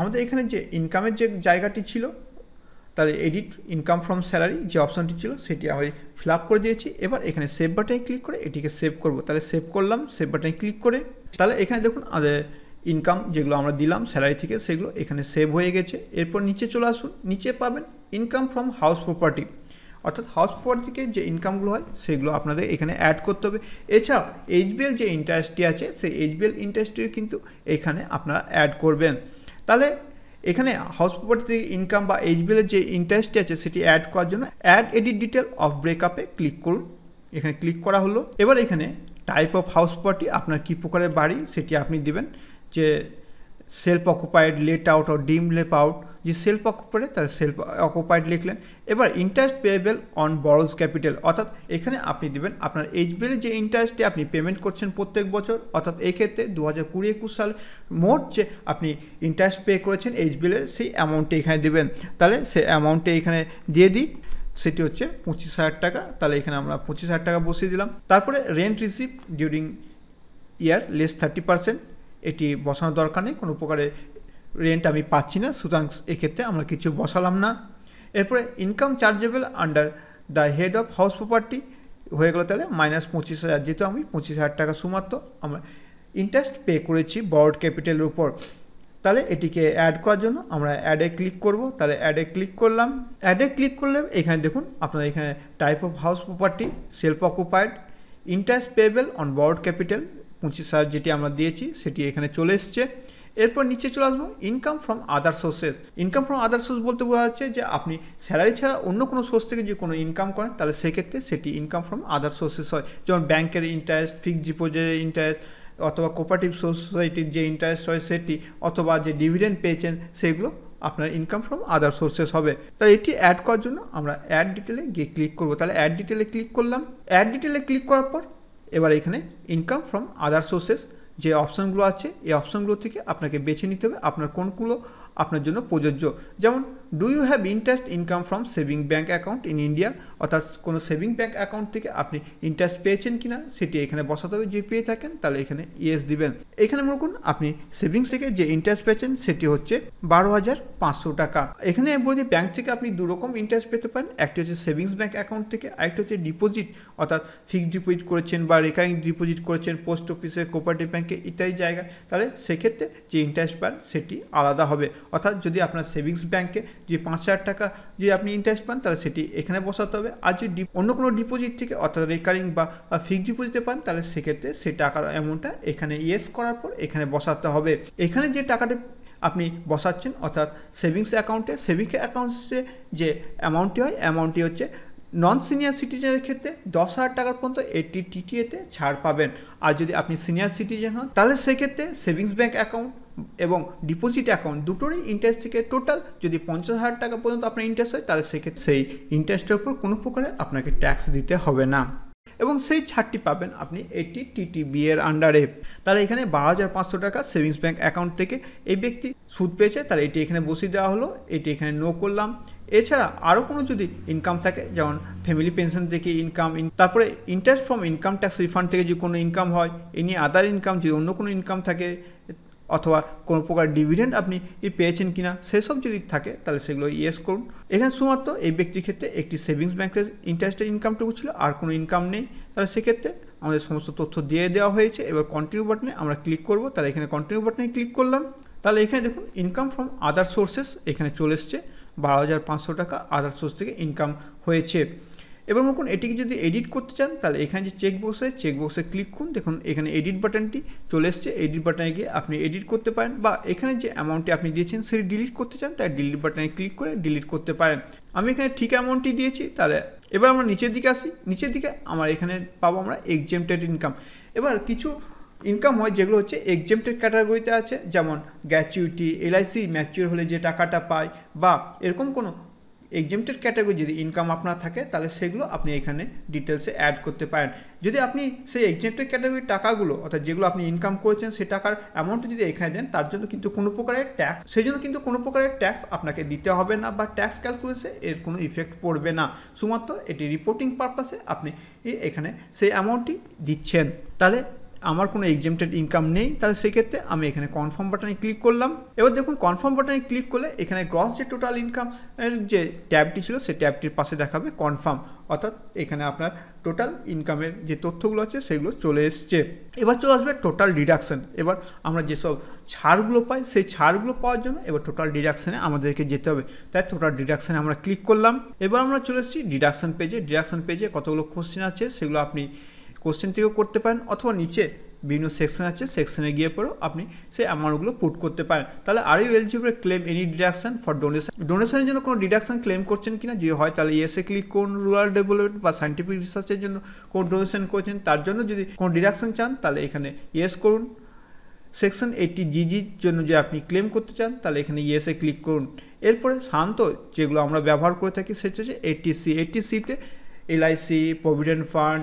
Speaker 1: আমাদের এখানে যে ইনকামের যে জায়গাটি ছিল তাহলে এডিট ইনকাম ফ্রম স্যালারি যে অপশনটি ছিল সেটি আমি ফিল আপ করে দিয়েছি এবার এখানে সেভ বাটনে ক্লিক করে এটিকে সেভ করব তাহলে সেভ করলাম সেভ বাটনে ক্লিক করে তাহলে এখানে দেখুন আমাদের ইনকাম যেগুলো আমরা দিলাম স্যালারি থেকে সেগুলো এখানে সেভ হয়ে গেছে এরপর নিচে চলে আসুন নিচে পাবেন ইনকাম ফ্রম হাউস প্রপার্টি অর্থাৎ হাউস প্রপার্টি থেকে যে ইনকামগুলো হয় সেগুলো আপনাদের এখানে অ্যাড করতে হবে এছাড়াও এইচবিএল যে ইন্টারেস্টটি আছে সেই এইচ বিএল ইন্টারেস্টটিও কিন্তু এখানে আপনারা অ্যাড করবেন তাহলে এখানে হাউস প্রপার্টি ইনকাম বা বিএল যে ইন্টারেস্টটি আছে সেটি অ্যাড করার জন্য অ্যাড এডিট ডিটেল অফ ব্রেকআপে ক্লিক করুন এখানে ক্লিক করা হলো এবার এখানে টাইপ অফ হাউস প্রপার্টি আপনার কী প্রকারের বাড়ি সেটি আপনি দেবেন যে সেলফ অকুপাইড লেট আউট ও ডিম লেপ আউট যে সেলফ অকুপাইড তাহলে সেলফ অকুপাইড লিখলেন এবার ইন্টারেস্ট পেয়েবেল অন বড়োজ ক্যাপিটাল অর্থাৎ এখানে আপনি দেবেন আপনার এইচ বিএল যে ইন্টারেস্টে আপনি পেমেন্ট করছেন প্রত্যেক বছর অর্থাৎ এক্ষেত্রে দু হাজার কুড়ি একুশ সালে মোট যে আপনি ইন্টারেস্ট পে করেছেন এইচ বিএলের সেই অ্যামাউন্টটি এখানে দেবেন তাহলে সেই অ্যামাউন্টটি এখানে দিয়ে দিই সেটি হচ্ছে পঁচিশ হাজার টাকা তাহলে এখানে আমরা পঁচিশ হাজার টাকা বসিয়ে দিলাম তারপরে rent receive during year less thirty percent এটি বসানোর দরকার নেই কোনো প্রকারে রেন্ট আমি পাচ্ছি না সুতরাং এক্ষেত্রে আমরা কিছু বসালাম না এরপরে income chargeable under the head of house property হয়ে গেলো তাহলে মাইনাস পঁচিশ হাজার যেহেতু আমি পঁচিশ হাজার টাকা সুমাত্র আমরা ইন্টারেস্ট পে করেছি বর্ড ক্যাপিটালের উপর তাহলে এটিকে অ্যাড করার জন্য আমরা অ্যাডে ক্লিক করব তাহলে অ্যাডে ক্লিক করলাম অ্যাডে ক্লিক করলে এখানে দেখুন আপনার এখানে type of house property self occupied interest payable on borrowed capital পঁচিশ হাজার যেটি আমরা দিয়েছি সেটি এখানে চলে এসছে এরপর নিচে চলে আসবো income from other sources income from other source বলতে বোঝা যাচ্ছে যে আপনি স্যালারি ছাড়া অন্য কোনো সোর্স থেকে যদি কোনো ইনকাম করেন তাহলে সেক্ষেত্রে সেটি ইনকাম ফ্রম আদার সোর্সেস হয় যেমন ব্যাংকের ইন্টারেস্ট ফিক্সড ডিপোজিটের ইন্টারেস্ট অথবা কোপারেটিভ সোসাইটির যে ইন্টারেস্ট হয় সেটি অথবা যে ডিভিডেন্ড পেয়েছেন সেগুলো আপনার ইনকাম ফ্রম আদার সোর্সেস হবে তাহলে এটি অ্যাড করার জন্য আমরা অ্যাড ডিটেলে গিয়ে ক্লিক করবো তাহলে অ্যাড ডিটেলে ক্লিক করলাম অ্যাড ডিটেলে ক্লিক করার পর এবার এখানে ইনকাম ফ্রম আদার সোর্সেস যে অপশানগুলো আছে এই অপশানগুলো থেকে আপনাকে বেছে নিতে হবে আপনার কোনগুলো আপনার জন্য প্রযোজ্য যেমন do you have interest income from saving bank account in India অর্থাৎ কোনো সেভিং ব্যাঙ্ক অ্যাকাউন্ট থেকে আপনি ইন্টারেস্ট পেয়েছেন কি না সেটি এখানে বসাতে হবে যদি পেয়ে থাকেন তাহলে এখানে ইয়েস দিবেন এখানে মনে করুন আপনি সেভিংস থেকে যে ইন্টারেস্ট পেয়েছেন সেটি হচ্ছে বারো হাজার পাঁচশো টাকা এখানে বলছি ব্যাঙ্ক থেকে আপনি দু রকম ইন্টারেস্ট পেতে পারেন একটি হচ্ছে সেভিংস ব্যাঙ্ক অ্যাকাউন্ট থেকে আরেকটি হচ্ছে ডিপোজিট অর্থাৎ ফিক্সড ডিপোজিট করেছেন বা রেকারিং ডিপোজিট করেছেন পোস্ট অফিসে কোপারেটিভ ব্যাঙ্কে ইত্যাদি জায়গায় তাহলে সেক্ষেত্রে যে ইন্টারেস্ট পান সেটি আলাদা হবে অর্থাৎ যদি আপনার সেভিংস ব্যাঙ্কে যে পাঁচ হাজার টাকা যে আপনি ইন্টারেস্ট পান তাহলে সেটি এখানে বসাতে হবে আর যদি অন্য কোনো ডিপোজিট থেকে অর্থাৎ রেকারিং বা ফিক্সড ডিপোজিটে পান তাহলে সেক্ষেত্রে সেই টাকার অ্যামাউন্টটা এখানে ইয়েস করার পর এখানে বসাতে হবে এখানে যে টাকাটি আপনি বসাচ্ছেন অর্থাৎ সেভিংস অ্যাকাউন্টে সেভিংস অ্যাকাউন্টে যে অ্যামাউন্টটি হয় অ্যামাউন্টটি হচ্ছে নন সিনিয়র সিটিজেনের ক্ষেত্রে দশ হাজার টাকার পর্যন্ত এটি টিটিএতে ছাড় পাবেন আর যদি আপনি সিনিয়র সিটিজেন হন তাহলে সেক্ষেত্রে সেভিংস ব্যাঙ্ক অ্যাকাউন্ট এবং ডিপোজিট অ্যাকাউন্ট দুটোরই ইন্টারেস্ট থেকে টোটাল যদি পঞ্চাশ হাজার টাকা পর্যন্ত আপনার ইন্টারেস্ট হয় তাহলে সেক্ষেত্রে সেই ইন্টারেস্টের উপর কোনো প্রকারে আপনাকে ট্যাক্স দিতে হবে না এবং সেই ছাড়টি পাবেন আপনি এটি টিটিবি এর আন্ডারে তাহলে এখানে বারো হাজার পাঁচশো টাকা সেভিংস ব্যাঙ্ক অ্যাকাউন্ট থেকে এই ব্যক্তি সুদ পেয়েছে তাহলে এটি এখানে বসিয়ে দেওয়া হলো এটি এখানে নো করলাম এছাড়া আরও কোনো যদি ইনকাম থাকে যেমন ফ্যামিলি পেনশন থেকে ইনকাম তারপরে interest from income tax refund থেকে যদি কোনো ইনকাম হয় এ নিয়ে আদার ইনকাম যদি অন্য কোনো ইনকাম থাকে অথবা কোনো প্রকার ডিভিডেন্ড আপনি পেয়েছেন কিনা সেসব যদি থাকে তাহলে সেগুলো ইয়েস করুন এখানে শুধুমাত্র এই ব্যক্তির ক্ষেত্রে একটি সেভিংস ব্যাঙ্কের ইন্টারেস্টের ইনকামটুকু ছিল আর কোনো ইনকাম নেই তাহলে সেক্ষেত্রে আমাদের সমস্ত তথ্য দিয়ে দেওয়া হয়েছে এবার কন্টিনিউ বাটনে আমরা ক্লিক করব তাহলে এখানে কন্টিনিউ বাটনে ক্লিক করলাম তাহলে এখানে দেখুন ইনকাম ফ্রম আদার সোর্সেস এখানে চলে এসছে বারো হাজার পাঁচশো টাকা আদার সোর্স থেকে ইনকাম হয়েছে এবার মনে করুন এটিকে যদি এডিট করতে চান তাহলে এখানে যে চেক বক্সে চেক ক্লিক করুন দেখুন এখানে এডিট বাটনটি চলে এসছে এডিট বাটনে গিয়ে আপনি এডিট করতে পারেন বা এখানে যে অ্যামাউন্টটি আপনি দিয়েছেন সেটি ডিলিট করতে চান তাই ডিলিট বাটনে ক্লিক করে ডিলিট করতে পারেন আমি এখানে ঠিক অ্যামাউন্টটি দিয়েছি তাহলে এবার আমরা নিচের দিকে আসি নিচের দিকে আমার এখানে পাবো আমরা এক্সেমটেড ইনকাম এবার কিছু ইনকাম হয় যেগুলো হচ্ছে এক্সেমটেড ক্যাটাগরিতে আছে যেমন গ্র্যাচুইটি এলআইসি ম্যাচিওর হলে যে টাকাটা পায় বা এরকম কোনো এক্সেমটেড ক্যাটাগরি যদি ইনকাম আপনার থাকে তাহলে সেগুলো আপনি এখানে ডিটেলসে অ্যাড করতে পারেন যদি আপনি সেই এক্সেমটেড ক্যাটাগরির টাকাগুলো অর্থাৎ যেগুলো আপনি ইনকাম করেছেন সেই টাকার অ্যামাউন্ট যদি এখানে দেন তার জন্য কিন্তু কোনো প্রকারের ট্যাক্স সেই জন্য কিন্তু কোনো প্রকারের ট্যাক্স আপনাকে দিতে হবে না বা ট্যাক্স ক্যালকুলেশে এর কোনো ইফেক্ট পড়বে না শুধুমাত্র এটি রিপোর্টিং পারপাসে আপনি এখানে সেই অ্যামাউন্টটি দিচ্ছেন তাহলে আমার কোনো এক্সেমটেড ইনকাম নেই তাহলে সেক্ষেত্রে আমি এখানে কনফার্ম বাটনে ক্লিক করলাম এবার দেখুন কনফার্ম বাটনে ক্লিক করলে এখানে গ্রস যে টোটাল ইনকাম এর যে ট্যাবটি ছিল সেই ট্যাবটির পাশে দেখাবে কনফার্ম অর্থাৎ এখানে আপনার টোটাল ইনকামের যে তথ্যগুলো আছে সেগুলো চলে এসছে এবার চলে আসবে টোটাল ডিডাকশান এবার আমরা যেসব ছাড়গুলো পাই সেই ছাড়গুলো পাওয়ার জন্য এবার টোটাল ডিডাকশানে আমাদেরকে যেতে হবে তাই টোটাল ডিডাকশানে আমরা ক্লিক করলাম এবার আমরা চলে এসেছি ডিডাকশান পেজে ডিডাকশান পেজে কতগুলো কোশ্চেন আছে সেগুলো আপনি কোশ্চেন থেকেও করতে পারেন অথবা নিচে বিভিন্ন সেকশন আছে সেকশনে গিয়ে পরেও আপনি সেই অ্যামাউন্টগুলো পুট করতে পারেন তাহলে are you eligible claim any deduction for donation ডোনেশনের জন্য কোনো ডিডাকশন ক্লেম করছেন কিনা যে হয় তাহলে ইয়েসে ক্লিক কোন রুরাল ডেভেলপমেন্ট বা সায়েন্টিফিক রিসার্চের জন্য কোন ডোনেশন করছেন তার জন্য যদি কোনো ডিডাকশন চান তাহলে এখানে ইয়েস করুন সেকশন এইটটি জিজির জন্য যে আপনি ক্লেম করতে চান তাহলে এখানে ইয়েসে ক্লিক করুন এরপরে শান্ত যেগুলো আমরা ব্যবহার করে থাকি সেটা হচ্ছে এইটটি সি এইটটি সিতে LIC provident fund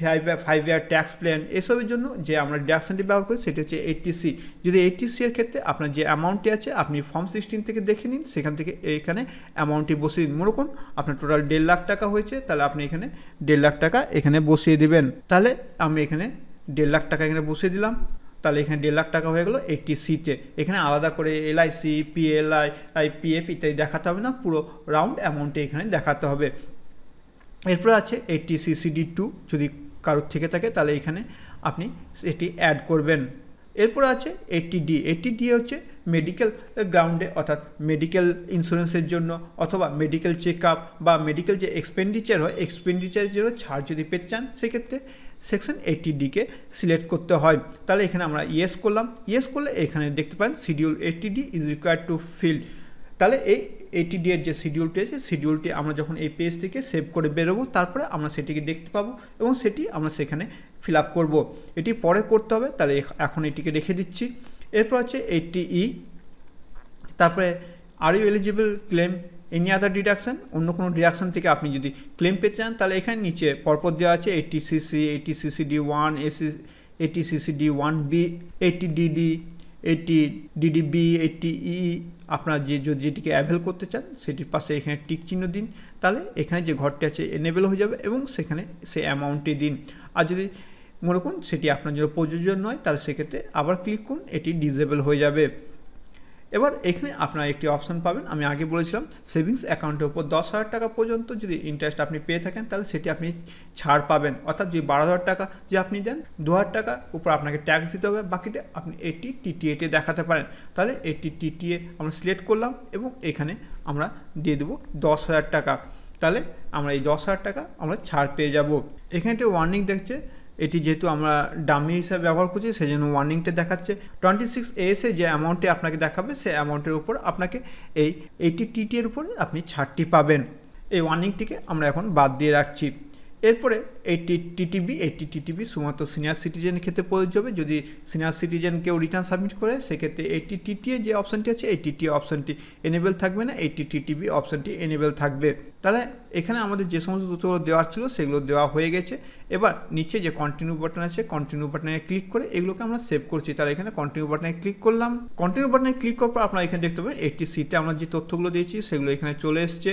Speaker 1: five five year tax plan এসবের জন্য যে আমরা ডিডাকশনটি ব্যবহার করি সেটি হচ্ছে এইটিসি যদি এইটিসি এর ক্ষেত্রে আপনার যে অ্যামাউন্টটি আছে আপনি ফর্ম সিক্সটিন থেকে দেখে নিন সেখান থেকে এখানে অ্যামাউন্টটি বসিয়ে দিন মনে করুন আপনার টোটাল দেড় লাখ টাকা হয়েছে তাহলে আপনি এখানে দেড় লাখ টাকা এখানে বসিয়ে দিবেন তাহলে আমি এখানে দেড় লাখ টাকা এখানে বসিয়ে দিলাম তাহলে এখানে দেড় লাখ টাকা হয়ে গেলো এইটি সিতে এখানে আলাদা করে এলআইসি পিএলআই আই পিএফ ইত্যাদি দেখাতে হবে না পুরো রাউন্ড অ্যামাউন্টটি এখানে দেখাতে হবে এরপরে আছে এইটি সিসিডি টু যদি কারোর থেকে থাকে তাহলে এখানে আপনি এটি অ্যাড করবেন এরপর আছে এটি ডি এটি ডি হচ্ছে মেডিকেল গ্রাউন্ডে অর্থাৎ মেডিকেল ইন্স্যুরেন্সের জন্য অথবা মেডিকেল চেক আপ বা মেডিকেল যে এক্সপেন্ডিচার হয় এক্সপেন্ডিচারের জন্য ছাড় যদি পেতে চান সেক্ষেত্রে সেকশন এইটি ডিকে সিলেক্ট করতে হয় তাহলে এখানে আমরা ইয়েস করলাম ইয়েস করলে এখানে দেখতে পান schedule eighty D is required to fill তাহলে এই এইটি এর যে শিডিউলটি আছে শিডিউলটি আমরা যখন এই পেজ থেকে সেভ করে বেরোবো তারপরে আমরা সেটিকে দেখতে পাবো এবং সেটি আমরা সেখানে ফিল আপ করবো এটি পরে করতে হবে তাহলে এখন এটিকে রেখে দিচ্ছি এরপর হচ্ছে এইটি ই তারপরে are you eligible claim any other deduction অন্য কোনো ডিডাকশান থেকে আপনি যদি ক্লেম পেতে চান তাহলে এখানে নিচে পরপর দেওয়া আছে eighty CC eighty CCD one AC eighty CCD one B eighty DD eighty DDB eighty E আপনার যে যেটিকে অ্যাভেল করতে চান সেটির পাশে এখানে টিক চিহ্ন দিন তাহলে এখানে যে ঘরটি আছে এনেবেল হয়ে যাবে এবং সেখানে সে অ্যামাউন্টটি দিন আর যদি মনে করুন সেটি আপনার জন্য প্রযোজ্য নয় তাহলে সেক্ষেত্রে আবার ক্লিক করুন এটি ডিজেবল হয়ে যাবে এবার এখানে আপনারা একটি অপশান পাবেন আমি আগে বলেছিলাম সেভিংস অ্যাকাউন্টের উপর দশ হাজার টাকা পর্যন্ত যদি ইন্টারেস্ট আপনি পেয়ে থাকেন তাহলে সেটি আপনি ছাড় পাবেন অর্থাৎ যে বারো হাজার টাকা যে আপনি দেন দু হাজার টাকা উপর আপনাকে ট্যাক্স দিতে হবে বাকিটা আপনি এটি টিটিএতে দেখাতে পারেন তাহলে এটি টিটিএ আমরা সিলেক্ট করলাম এবং এখানে আমরা দিয়ে দেবো দশ হাজার টাকা তাহলে আমরা এই দশ হাজার টাকা আমরা ছাড় পেয়ে যাব এখানে একটা ওয়ার্নিং দেখছে এটি যেহেতু আমরা ডামি হিসাবে ব্যবহার করছি সেই জন্য ওয়ার্নিংটা দেখাচ্ছে টোয়েন্টি সিক্স এসে যে অ্যামাউন্টটি আপনাকে দেখাবে সেই অ্যামাউন্টের উপর আপনাকে এই এইটি টিটির উপর আপনি ছাড়টি পাবেন এই ওয়ার্নিংটিকে আমরা এখন বাদ দিয়ে রাখছি এরপরে এইটি টিটিবি এইটি টিটিবি শুধুমাত্র সিনিয়র সিটিজেনের ক্ষেত্রে প্রযোজ্য হবে যদি সিনিয়র সিটিজেন কেউ রিটার্ন সাবমিট করে সেক্ষেত্রে এইটি টিটিএ যে অপশানটি আছে এই টিটি অপশানটি এনেবেল থাকবে না এইটি টিটিবি অপশানটি এনেবেল থাকবে তাহলে এখানে আমাদের যে সমস্ত তথ্যগুলো দেওয়ার ছিল সেগুলো দেওয়া হয়ে গেছে এবার নিচে যে কন্টিনিউ বাটন আছে কন্টিনিউ বাটনে ক্লিক করে এগুলোকে আমরা সেভ করছি তাহলে এখানে কন্টিনিউ বাটনে ক্লিক করলাম কন্টিনিউ বাটনে ক্লিক করার পর আপনারা এখানে দেখতে পাবেন এইটি সিতে আমরা যে তথ্যগুলো দিয়েছি সেগুলো এখানে চলে এসছে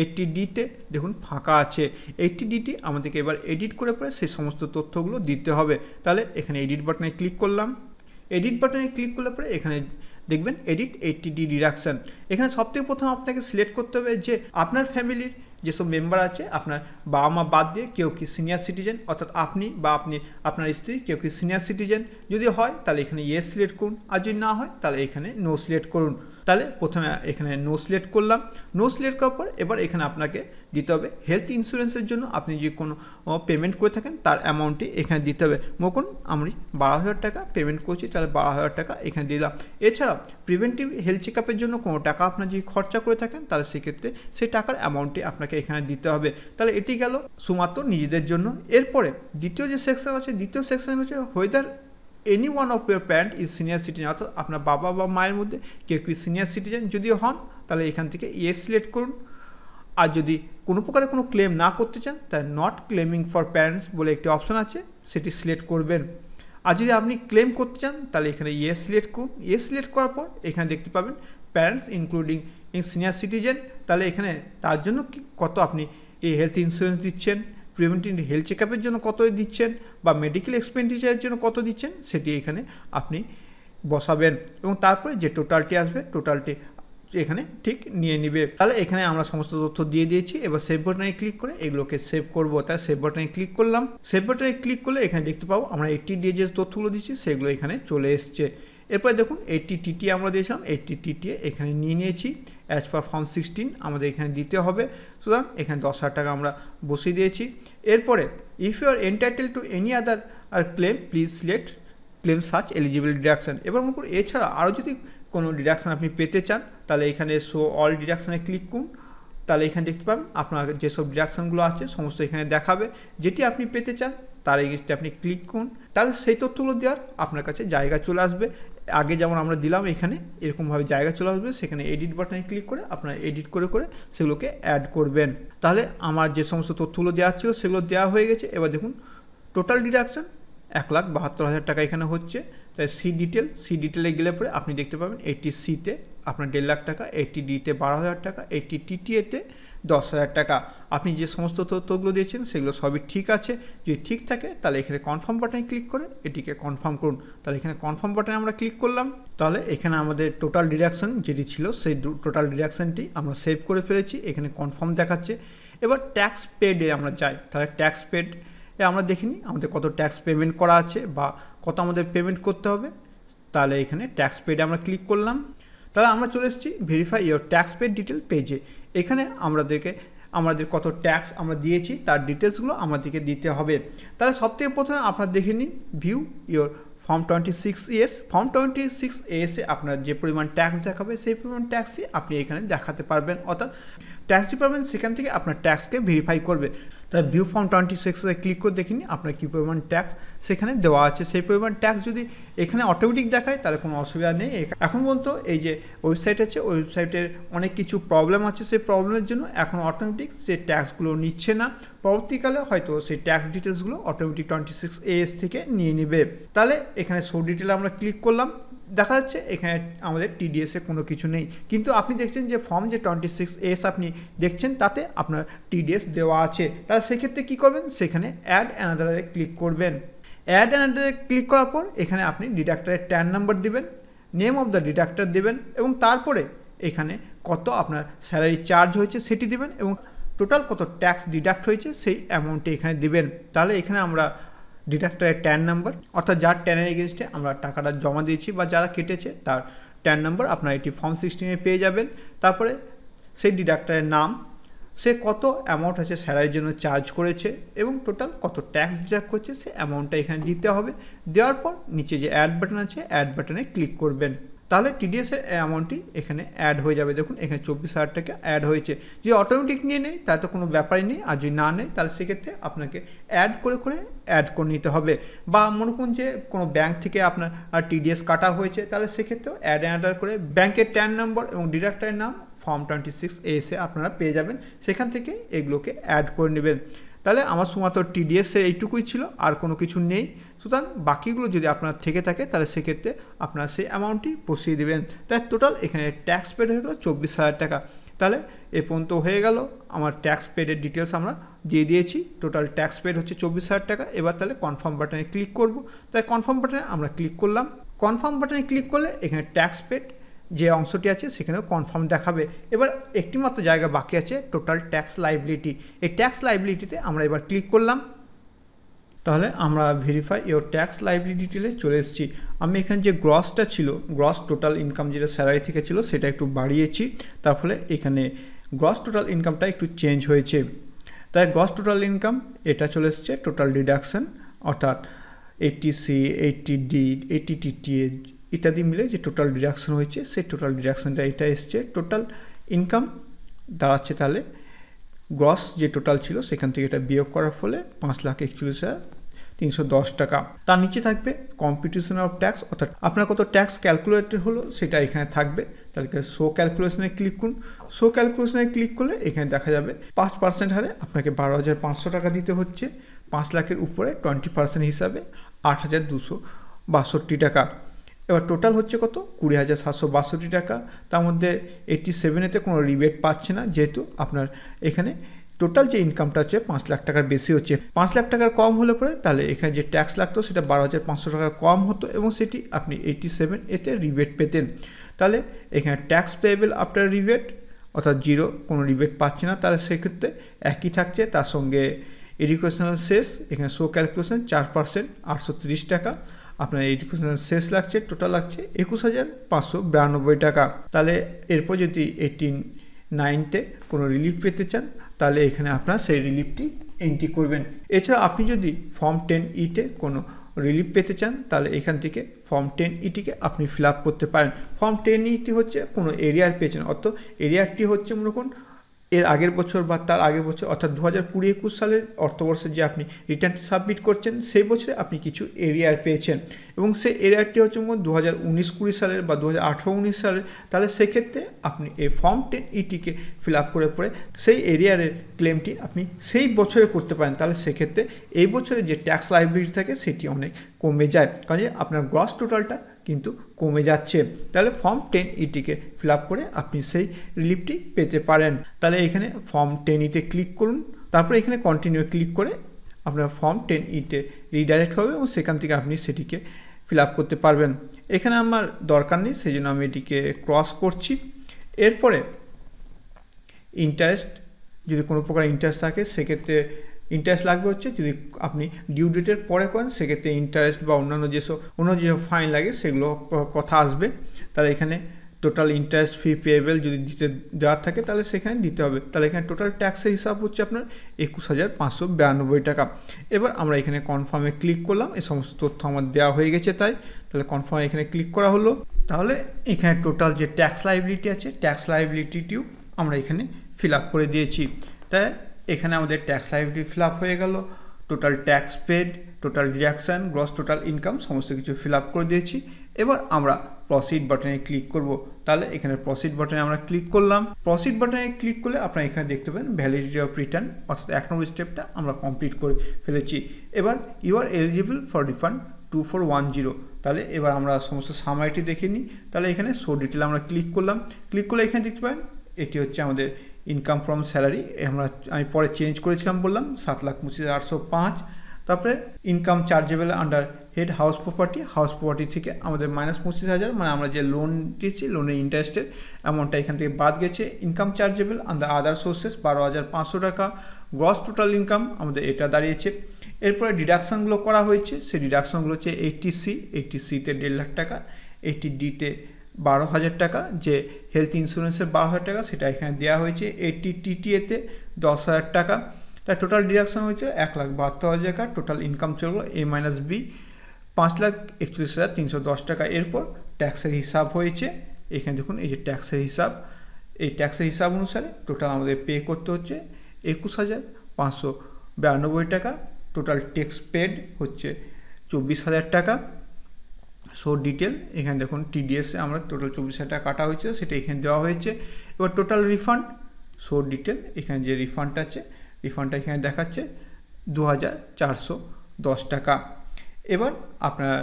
Speaker 1: এইটটি ডিতে দেখুন ফাঁকা আছে এইটটি ডিটি আমাদেরকে এবার এডিট করে পরে সেই সমস্ত তথ্যগুলো দিতে হবে তাহলে এখানে এডিট বাটনে ক্লিক করলাম এডিট বাটনে ক্লিক করলে পরে এখানে দেখবেন এডিট এইটটি ডি ডিডাকশান এখানে সবথেকে প্রথম আপনাকে সিলেক্ট করতে হবে যে আপনার ফ্যামিলির যেসব মেম্বার আছে আপনার বাবা মা বাদ দিয়ে কেউ কি সিনিয়র সিটিজেন অর্থাৎ আপনি বা আপনি আপনার স্ত্রী কেউ কি সিনিয়র সিটিজেন যদি হয় তাহলে এখানে ইয়ে সিলেক্ট করুন আর যদি না হয় তাহলে এখানে নো সিলেক্ট করুন তাহলে প্রথমে এখানে নো সিলেক্ট করলাম নো সিলেক্ট করার পর এবার এখানে আপনাকে দিতে হবে হেলথ ইন্স্যুরেন্সের জন্য আপনি যে কোনো পেমেন্ট করে থাকেন তার অ্যামাউন্টটি এখানে দিতে হবে মোকন আমি বারো হাজার টাকা পেমেন্ট করছি তাহলে বারো হাজার টাকা এখানে দিলাম এছাড়া প্রিভেন্টিভ হেলথ চেক জন্য কোনো টাকা আপনার যদি খরচা করে থাকেন তাহলে সেক্ষেত্রে সেই টাকার অ্যামাউন্টটি আপনাকে এখানে দিতে হবে তাহলে এটি গেল শুধুমাত্র নিজেদের জন্য এরপরে দ্বিতীয় যে সেকশন আছে দ্বিতীয় সেকশন হচ্ছে whether any one of your parent is senior citizen অর্থাৎ আপনার বাবা বা মায়ের মধ্যে কেউ কি সিনিয়র সিটিজেন যদি হন তাহলে এখান থেকে ইয়ে সিলেক্ট করুন আর যদি কোনো প্রকারে কোনো ক্লেম না করতে চান তাহলে নট ক্লেমিং ফর প্যারেন্টস বলে একটি অপশান আছে সেটি সিলেক্ট করবেন আর যদি আপনি ক্লেম করতে চান তাহলে এখানে ইয়ে সিলেক্ট করুন ইয়ে সিলেক্ট করার পর এখানে দেখতে পাবেন parents including in senior citizen তাহলে এখানে তার জন্য কত আপনি এই হেলথ ইন্স্যুরেন্স দিচ্ছেন প্রিভেন্টিভ হেলথ চেক আপের জন্য কত দিচ্ছেন বা মেডিকেল এক্সপেন্ডিচারের জন্য কত দিচ্ছেন সেটি এখানে আপনি বসাবেন এবং তারপরে যে টোটালটি আসবে টোটালটি এখানে ঠিক নিয়ে নিবে তাহলে এখানে আমরা সমস্ত তথ্য দিয়ে দিয়েছি এবার সেভ বটনে ক্লিক করে এগুলোকে সেভ করবো তাই সেভ বটনে ক্লিক করলাম সেভ বটনে ক্লিক করলে এখানে দেখতে পাবো আমরা এইটি দিয়ে যে তথ্যগুলো দিচ্ছি সেগুলো এখানে চলে এসছে এরপরে দেখুন এইটি টিটি আমরা দিয়েছিলাম এইটি টিটি এখানে নিয়ে নিয়েছি অ্যাজ পার ফর্ম সিক্সটিন আমাদের এখানে দিতে হবে সুতরাং এখানে দশ হাজার টাকা আমরা বসিয়ে দিয়েছি এরপরে if you are entitle to any other or claim please select claim সার্চ এলিজিবল ডিডাকশান এবার মনে করুন এছাড়া আরও যদি কোনো ডিডাকশান আপনি পেতে চান তাহলে এখানে শো অল ডিডাকশানে ক্লিক করুন তাহলে এখানে দেখতে পাবেন আপনার যেসব ডিডাকশানগুলো আছে সমস্ত এখানে দেখাবে যেটি আপনি পেতে চান তার এগেনস্টে আপনি ক্লিক করুন তাহলে সেই তথ্যগুলো দেওয়ার আপনার কাছে জায়গা চলে আসবে আগে যেমন আমরা দিলাম এখানে এরকমভাবে জায়গা চলে আসবে সেখানে এডিট বাটনে ক্লিক করে আপনারা এডিট করে করে সেগুলোকে অ্যাড করবেন তাহলে আমার যে সমস্ত তথ্যগুলো দেওয়া ছিল সেগুলো দেওয়া হয়ে গেছে এবার দেখুন টোটাল ডিডাকশান এক লাখ বাহাত্তর হাজার টাকা এখানে হচ্ছে তাই সি ডিটেল সি ডিটেলে গেলে পরে আপনি দেখতে পাবেন এইটি সিতে আপনার দেড় লাখ টাকা এইটি ডিতে বারো হাজার টাকা এইটি টিটিএতে দশ হাজার টাকা আপনি যে সমস্ত তথ্যগুলো দিয়েছেন সেগুলো সবই ঠিক আছে যদি ঠিক থাকে তাহলে এখানে কনফার্ম বাটনে ক্লিক করে এটিকে কনফার্ম করুন তাহলে এখানে কনফার্ম বাটনে আমরা ক্লিক করলাম তাহলে এখানে আমাদের টোটাল ডিডাকশন যেটি ছিল সেই টোটাল ডিডাকশনটি আমরা সেভ করে ফেলেছি এখানে কনফার্ম দেখাচ্ছে এবার ট্যাক্স পেডে আমরা যাই তাহলে ট্যাক্স পেড এ আমরা দেখিনি আমাদের কত ট্যাক্স পেমেন্ট করা আছে বা কত আমাদের পেমেন্ট করতে হবে তাহলে এখানে ট্যাক্স পেডে আমরা ক্লিক করলাম তাহলে আমরা চলে এসেছি verify your tax paid detail পেজে এখানে আমাদেরকে আমাদের কত ট্যাক্স আমরা দিয়েছি তার ডিটেলসগুলো আমাদেরকে দিতে হবে তাহলে সবথেকে প্রথমে আপনারা দেখে নিন view your form twenty six S form twenty six এসে আপনার যে পরিমাণ ট্যাক্স দেখাবে সেই পরিমাণ ট্যাক্সই আপনি এখানে দেখাতে পারবেন অর্থাৎ ট্যাক্স ডিপার্টমেন্ট সেখান থেকে আপনার ট্যাক্সকে ভেরিফাই করবে তাই ভিউ ফর্ম টোয়েন্টি সিক্সে ক্লিক করে দেখিনি আপনার কী পরিমাণ ট্যাক্স সেখানে দেওয়া আছে সেই পরিমাণ ট্যাক্স যদি এখানে অটোমেটিক দেখায় তাহলে কোনো অসুবিধা নেই এখন পর্যন্ত এই যে ওয়েবসাইট আছে ওয়েবসাইটের অনেক কিছু প্রবলেম আছে সেই প্রবলেমের জন্য এখন অটোমেটিক সে ট্যাক্সগুলো নিচ্ছে না পরবর্তীকালে হয়তো সেই ট্যাক্স ডিটেলসগুলো অটোমেটিক টোয়েন্টি সিক্স এস থেকে নিয়ে নেবে তাহলে এখানে শো ডিটেল আমরা ক্লিক করলাম দেখা যাচ্ছে এখানে আমাদের টিডিএসে কোনো কিছু নেই কিন্তু আপনি দেখছেন যে ফর্ম যে টোয়েন্টি সিক্স এস আপনি দেখছেন তাতে আপনার টিডিএস দেওয়া আছে তাহলে সেক্ষেত্রে কী করবেন সেখানে অ্যাড অ্যানাদারে ক্লিক করবেন অ্যাড অ্যানাদারে ক্লিক করার পর এখানে আপনি ডিডাক্টারের ট্যান নাম্বার দেবেন নেম অফ দ্য ডিডাক্টার দেবেন এবং তারপরে এখানে কত আপনার স্যালারি চার্জ হয়েছে সেটি দেবেন এবং টোটাল কত ট্যাক্স ডিডাক্ট হয়েছে সেই অ্যামাউন্টটি এখানে দেবেন তাহলে এখানে আমরা ডিডাক্টরের ট্যান নাম্বার অর্থাৎ যার ট্যানের এগেনস্টে আমরা টাকাটা জমা দিয়েছি বা যারা কেটেছে তার ট্যান নাম্বার আপনার এটি ফর্ম সিক্সটিনে পেয়ে যাবেন তারপরে সেই ডিডাক্টরের নাম সে কত অ্যামাউন্ট আছে স্যালারির জন্য চার্জ করেছে এবং টোটাল কত ট্যাক্স ডিডাক্ট করছে সে অ্যামাউন্টটা এখানে দিতে হবে দেওয়ার পর নিচে যে অ্যাড বাটন আছে অ্যাড বাটনে ক্লিক করবেন তাহলে টিডিএসের অ্যামাউন্টটি এখানে অ্যাড হয়ে যাবে দেখুন এখানে চব্বিশ হাজার টাকা অ্যাড হয়েছে যদি অটোমেটিক নিয়ে নেই তা তো কোনো ব্যাপারই নেই আর যদি না নেই তাহলে সেক্ষেত্রে আপনাকে অ্যাড করে করে অ্যাড করে নিতে হবে বা মনে করুন যে কোনো ব্যাংক থেকে আপনার টিডিএস কাটা হয়েছে তাহলে সেক্ষেত্রেও অ্যাড অ্যাডার করে ব্যাংকের ট্যান নম্বর এবং ডিরেক্টরের নাম ফর্ম টোয়েন্টি সিক্স এ এসে আপনারা পেয়ে যাবেন সেখান থেকে এগুলোকে অ্যাড করে নেবেন তাহলে আমার শুধুমাত্র টিডিএসের এইটুকুই ছিল আর কোনো কিছু নেই সুতরাং বাকিগুলো যদি আপনার থেকে থাকে তাহলে সেক্ষেত্রে আপনার সেই অ্যামাউন্টটি বসিয়ে দেবেন তাই টোটাল এখানে ট্যাক্স পেড হয়ে গেলো চব্বিশ হাজার টাকা তাহলে এ পর্যন্ত হয়ে গেল আমার ট্যাক্স পেডের ডিটেলস আমরা দিয়ে দিয়েছি টোটাল ট্যাক্স পেড হচ্ছে চব্বিশ হাজার টাকা এবার তাহলে কনফার্ম বাটনে ক্লিক করব তাই কনফার্ম বাটনে আমরা ক্লিক করলাম কনফার্ম বাটনে ক্লিক করলে এখানে ট্যাক্স পেড যে অংশটি আছে সেখানেও কনফার্ম দেখাবে এবার একটিমাত্র জায়গা বাকি আছে টোটাল ট্যাক্স লাইবিলিটি এই ট্যাক্স লাইবিলিটিতে আমরা এবার ক্লিক করলাম তাহলে আমরা ভেরিফাই ইয়োর ট্যাক্স লাইভলি ডিটেলে চলে এসেছি আমি এখানে যে গ্রসটা ছিল গ্রস টোটাল ইনকাম যেটা স্যালারি থেকে ছিল সেটা একটু বাড়িয়েছি তার ফলে এখানে গ্রস টোটাল ইনকামটা একটু চেঞ্জ হয়েছে তাই গ্রস টোটাল ইনকাম এটা চলে এসছে টোটাল ডিডাকশন অর্থাৎ eighty C eighty D eighty TTA ইত্যাদি মিলে যে টোটাল ডিডাকশন হয়েছে সেই টোটাল ডিডাকশনটা এটা এসছে টোটাল ইনকাম দাঁড়াচ্ছে তাহলে গ্রস যে টোটাল ছিল সেখান থেকে এটা বিয়োগ করার ফলে পাঁচ লাখ একচল্লিশ হাজার তিনশো দশ টাকা তার নিচে থাকবে কম্পিটিশন অফ ট্যাক্স অর্থাৎ আপনার কত ট্যাক্স ক্যালকুলেটেড হলো সেটা এখানে থাকবে তাহলে শো ক্যালকুলেশনে ক্লিক করুন শো ক্যালকুলেশনে ক্লিক করলে এখানে দেখা যাবে পাঁচ পার্সেন্ট হারে আপনাকে বারো হাজার পাঁচশো টাকা দিতে হচ্ছে পাঁচ লাখের উপরে টোয়েন্টি পার্সেন্ট হিসাবে আট হাজার দুশো বাষট্টি টাকা এবার টোটাল হচ্ছে কত কুড়ি হাজার সাতশো বাষট্টি টাকা তার মধ্যে এইটটি সেভেনেতে কোনো রিবেট পাচ্ছে না যেহেতু আপনার এখানে টোটাল যে ইনকামটা হচ্ছে পাঁচ লাখ টাকার বেশি হচ্ছে পাঁচ লাখ টাকার কম হলে পরে তাহলে এখানে যে ট্যাক্স লাগতো সেটা বারো হাজার পাঁচশো টাকার কম হতো এবং সেটি আপনি এইটটি সেভেন এতে রিবেট পেতেন তাহলে এখানে ট্যাক্স পেয়েবেল আফটার রিবেট অর্থাৎ জিরো কোনো রিবেট পাচ্ছে না তাহলে সেক্ষেত্রে একই থাকছে তার সঙ্গে এডুকেশনাল শেষ এখানে শো ক্যালকুলেশন চার পার্সেন্ট আটশো টাকা আপনার এডুকেশনাল শেষ লাগছে টোটাল লাগছে একুশ হাজার পাঁচশো বিরানব্বই টাকা তাহলে এরপর যদি এইটিন নাইনতে কোনো রিলিফ পেতে চান তাহলে এখানে আপনার সেই রিলিফটি এন্ট্রি করবেন এছাড়া আপনি যদি ফর্ম টেন ইতে কোনো রিলিফ পেতে চান তাহলে এখান থেকে ফর্ম টেন ইটিকে আপনি ফিল করতে পারেন ফর্ম টেন ইটি হচ্ছে কোনো এরিয়ার পেয়েছেন অর্থ এরিয়ারটি হচ্ছে মনে করুন এর আগের বছর বা তার আগের বছর অর্থাৎ দু হাজার কুড়ি একুশ সালের অর্থবর্ষে যে আপনি রিটার্নটি সাবমিট করছেন সেই বছরে আপনি কিছু এরিয়ার পেয়েছেন এবং সেই এরিয়ারটি হচ্ছে মোট দু হাজার উনিশ কুড়ি সালের বা দু হাজার আঠারো উনিশ সালের তাহলে সেক্ষেত্রে আপনি এই ফর্ম টেন ইটিকে ফিল আপ করে পরে সেই এরিয়ারের ক্লেমটি আপনি সেই বছরে করতে পারেন তাহলে সেক্ষেত্রে এই বছরে যে ট্যাক্স লাইব্রেরি থাকে সেটি অনেক কমে যায় কাজে আপনার গ্রস টোটালটা কিন্তু কমে যাচ্ছে তাহলে ফর্ম টেন ইটিকে ফিল করে আপনি সেই রিলিফটি পেতে পারেন তাহলে এখানে ফর্ম টেন ইতে ক্লিক করুন তারপরে এখানে কন্টিনিউ ক্লিক করে আপনার ফর্ম টেন ইতে রিডাইরেক্ট হবে এবং সেখান থেকে আপনি সেটিকে ফিল করতে পারবেন এখানে আমার দরকার নেই সেই জন্য আমি এটিকে ক্রস করছি এরপরে ইন্টারেস্ট যদি কোনো প্রকার ইন্টারেস্ট থাকে সেক্ষেত্রে ইন্টারেস্ট লাগবে হচ্ছে যদি আপনি ডিউ ডেটের পরে করেন সেক্ষেত্রে ইন্টারেস্ট বা অন্যান্য যেসব অন্য যেসব ফাইন লাগে সেগুলো কথা আসবে তাহলে এখানে টোটাল ইন্টারেস্ট ফি পেয়েবেল যদি দিতে দেওয়ার থাকে তাহলে সেখানে দিতে হবে তাহলে এখানে টোটাল ট্যাক্সের হিসাব হচ্ছে আপনার একুশ হাজার পাঁচশো বিরানব্বই টাকা এবার আমরা এখানে কনফার্মে ক্লিক করলাম এই সমস্ত তথ্য আমার দেওয়া হয়ে গেছে তাই তাহলে কনফার্মে এখানে ক্লিক করা হলো তাহলে এখানে টোটাল যে ট্যাক্স লাইবিলিটি আছে ট্যাক্স লাইবিলিটিটিও আমরা এখানে ফিল আপ করে দিয়েছি তাই এখানে আমাদের ট্যাক্স লাইবিলিটি ফিল হয়ে গেল total tax paid total deduction gross total income সমস্ত কিছু ফিল করে দিয়েছি এবার আমরা প্রসিড বাটনে ক্লিক করব তাহলে এখানে প্রসিড বাটনে আমরা ক্লিক করলাম প্রসিড বাটনে ক্লিক করলে আপনারা এখানে দেখতে পাবেন ভ্যালিডিটি অফ রিটার্ন অর্থাৎ এক নম্বর স্টেপটা আমরা কমপ্লিট করে ফেলেছি এবার you are eligible for refund two four one zero তাহলে এবার আমরা সমস্ত সামারিটি দেখে নিই তাহলে এখানে শো ডিটেল আমরা ক্লিক করলাম ক্লিক করলে এখানে দেখতে পাবেন এটি হচ্ছে আমাদের ইনকাম ফ্রম স্যালারি আমরা আমি পরে চেঞ্জ করেছিলাম বললাম সাত লাখ পঁচিশ আটশো পাঁচ তারপরে income chargeable under head house property house property থেকে আমাদের মাইনাস পঁচিশ হাজার মানে আমরা যে লোন দিয়েছি লোনের ইন্টারেস্টের অ্যামাউন্টটা এখান থেকে বাদ গেছে income chargeable under other sources বারো হাজার পাঁচশো টাকা গ্রস টোটাল ইনকাম আমাদের এটা দাঁড়িয়েছে এরপরে ডিডাকশানগুলো করা হয়েছে সেই ডিডাকশানগুলো হচ্ছে এইটি সি এইটি সিতে দেড় লাখ টাকা এইটি ডিতে বারো হাজার টাকা যে হেলথ ইন্স্যুরেন্সের বারো হাজার টাকা সেটা এখানে দেওয়া হয়েছে এটি টিটিএতে দশ হাজার টাকা তার টোটাল ডিডাকশন হয়েছে এক লাখ বাহাত্তর হাজার টাকা টোটাল ইনকাম চলল এ মাইনাস বি পাঁচ লাখ একচল্লিশ হাজার তিনশো দশ টাকা এরপর ট্যাক্সের হিসাব হয়েছে এখানে দেখুন এই যে ট্যাক্সের হিসাব এই ট্যাক্সের হিসাব অনুসারে টোটাল আমাদের পে করতে হচ্ছে একুশ হাজার পাঁচশো বিরানব্বই টাকা টোটাল ট্যাক্স পেড হচ্ছে চব্বিশ হাজার টাকা সো ডিটেল এখানে দেখুন টিডিএসে আমরা টোটাল চব্বিশ হাজার টাকা কাটা হয়েছে সেটা এখানে দেওয়া হয়েছে এবার টোটাল রিফান্ড সো ডিটেল এখানে যে রিফান্ড আছে রিফান্ডটা এখানে দেখাচ্ছে দু হাজার টাকা এবার আপনার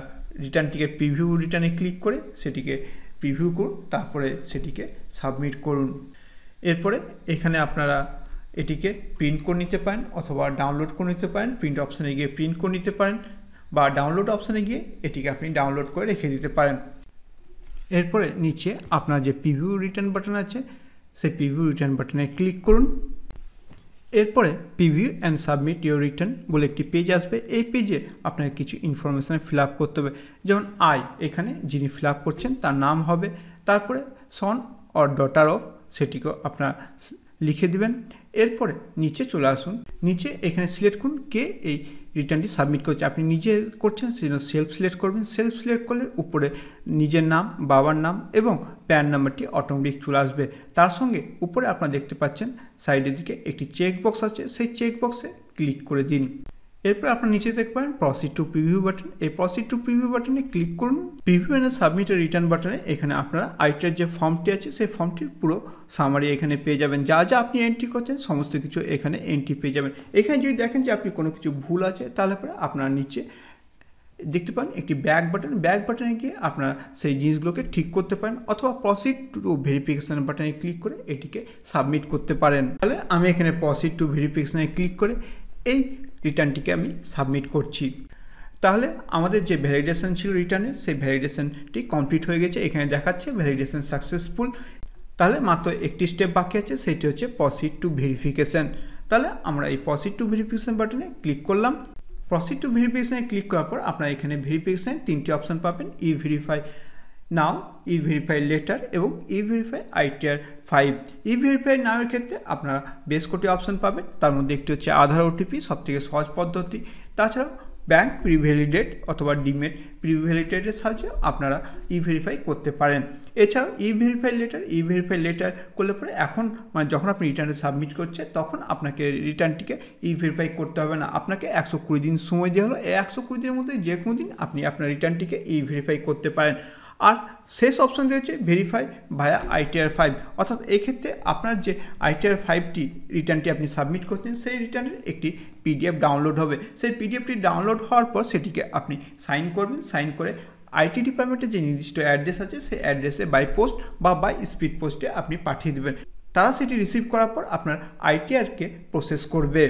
Speaker 1: রিটার্নটিকে প্রিভিউ রিটার্নে ক্লিক করে সেটিকে প্রিভিউ করুন তারপরে সেটিকে সাবমিট করুন এরপরে এখানে আপনারা এটিকে প্রিন্ট করে নিতে পারেন অথবা ডাউনলোড করে নিতে পারেন প্রিন্ট অপশানে গিয়ে প্রিন্ট করে নিতে পারেন বা ডাউনলোড অপশানে গিয়ে এটিকে আপনি ডাউনলোড করে রেখে দিতে পারেন এরপরে নিচে আপনার যে পিভিউ রিটার্ন বাটন আছে সেই পিভিউ রিটার্ন বাটনে ক্লিক করুন এরপরে preview and submit your return বলে একটি পেজ আসবে এই পেজে আপনার কিছু ইনফরমেশান ফিল আপ করতে হবে যেমন আই এখানে যিনি ফিল আপ করছেন তার নাম হবে তারপরে সন অর ডটার অফ সেটিকেও আপনার লিখে দিবেন এরপরে নিচে চলে আসুন নিচে এখানে সিলেক্ট করুন কে এই রিটার্নটি সাবমিট করছে আপনি নিজে করছেন সেজন্য সেলফ সিলেক্ট করবেন সেলফ সিলেক্ট করলে উপরে নিজের নাম বাবার নাম এবং প্যান নাম্বারটি অটোমেটিক চলে আসবে তার সঙ্গে উপরে আপনারা দেখতে পাচ্ছেন সাইডের দিকে একটি চেক বক্স আছে সেই চেক বক্সে ক্লিক করে দিন এরপর আপনার নিচে দেখতে পারেন প্রসিড টু প্রিভিউ বাটন এই প্রসিড টু প্রিভিউ বাটনে ক্লিক করুন প্রিভিউ এনে সাবমিট রিটার্ন বাটনে এখানে আপনারা আইটার যে ফর্মটি আছে সেই ফর্মটির পুরো সামারি এখানে পেয়ে যাবেন যা যা আপনি এন্ট্রি করছেন সমস্ত কিছু এখানে এন্ট্রি পেয়ে যাবেন এখানে যদি দেখেন যে আপনি কোনো কিছু ভুল আছে তাহলে পরে আপনার নিচে দেখতে পান একটি ব্যাক বাটন ব্যাক বাটনে গিয়ে আপনারা সেই জিনিসগুলোকে ঠিক করতে পারেন অথবা প্রসিড টু ভেরিফিকেশান বাটনে ক্লিক করে এটিকে সাবমিট করতে পারেন তাহলে আমি এখানে প্রসিড টু ভেরিফিকেশানে ক্লিক করে এই রিটার্নটিকে আমি সাবমিট করছি তাহলে আমাদের যে ভ্যালিডেশন ছিল রিটার্নে সেই ভ্যালিডেশনটি কমপ্লিট হয়ে গেছে এখানে দেখাচ্ছে ভ্যালিডেশন সাকসেসফুল তাহলে মাত্র একটি স্টেপ বাকি আছে সেটি হচ্ছে পসিড টু ভেরিফিকেশান তাহলে আমরা এই পসিড টু ভেরিফিকেশান বাটনে ক্লিক করলাম প্রসিড টু ভেরিফিকেশানে ক্লিক করার পর আপনারা এখানে ভেরিফিকেশান তিনটি অপশান পাবেন e verify now e verify later এবং e verify ITR five e ইভিআরপিআই নামের ক্ষেত্রে আপনারা বেশ কটি অপশন পাবেন তার মধ্যে একটি হচ্ছে আধার ওটিপি সবথেকে সহজ পদ্ধতি তাছাড়াও ব্যাংক প্রিভ্যালিডেট অথবা ডিমেট প্রিভ্যালিডেটের সাহায্যে আপনারা ই ভেরিফাই করতে পারেন এছাড়াও e verify later e verify later করলে পরে এখন মানে যখন আপনি রিটার্নে সাবমিট করছে তখন আপনাকে রিটার্নটিকে ই ভেরিফাই করতে হবে না আপনাকে একশো কুড়ি দিন সময় দেওয়া হলো এই একশো কুড়ি দিনের মধ্যে যে কোনো দিন আপনি আপনার রিটার্নটিকে ই ভেরিফাই করতে পারেন আর শেষ অপশন রয়েছে ভেরিফাই ভায়া আইটিআর ফাইভ অর্থাৎ এক্ষেত্রে আপনার যে আইটিআর ফাইভটি রিটার্নটি আপনি সাবমিট করছেন সেই রিটার্নের একটি পিডিএফ ডাউনলোড হবে সেই পিডিএফটি ডাউনলোড হওয়ার পর সেটিকে আপনি সাইন করবেন সাইন করে আইটি ডিপার্টমেন্টের যে নির্দিষ্ট অ্যাড্রেস আছে সেই অ্যাড্রেসে বাই পোস্ট বা বাই স্পিড পোস্টে আপনি পাঠিয়ে দেবেন তারা সেটি রিসিভ করার পর আপনার আইটিআরকে প্রসেস করবে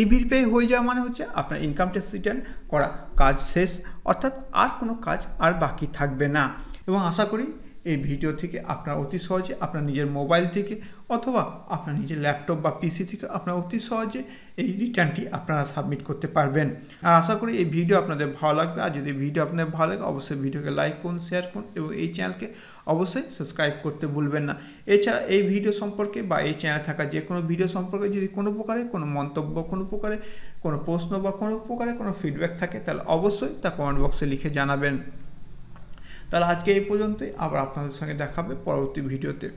Speaker 1: ই e ভেরিফাই হয়ে যাওয়া মানে হচ্ছে আপনার ইনকাম ট্যাক্স রিটার্ন করা কাজ শেষ অর্থাৎ আর কোনো কাজ আর বাকি থাকবে না এবং আশা করি এই ভিডিও থেকে আপনার অতি সহজে আপনার নিজের মোবাইল থেকে অথবা আপনার নিজের ল্যাপটপ বা পিসি থেকে আপনার অতি সহজে এই রিটার্নটি আপনারা সাবমিট করতে পারবেন আর আশা করি এই ভিডিও আপনাদের ভালো লাগবে আর যদি ভিডিও আপনাদের ভালো লাগে অবশ্যই ভিডিওকে লাইক করুন শেয়ার করুন এবং এই চ্যানেলকে অবশ্যই সাবস্ক্রাইব করতে ভুলবেন না এছাড়া এই ভিডিও সম্পর্কে বা এই চ্যানেল থাকা যে কোনো ভিডিও সম্পর্কে যদি কোনো প্রকারে কোনো মন্তব্য কোনো প্রকারে কোনো প্রশ্ন বা কোনো প্রকারে কোনো ফিডব্যাক থাকে তাহলে অবশ্যই তা কমেন্ট বক্সে লিখে জানাবেন তাহলে আজকে এই পর্যন্তই আবার আপনাদের সঙ্গে দেখাবে পরবর্তী ভিডিওতে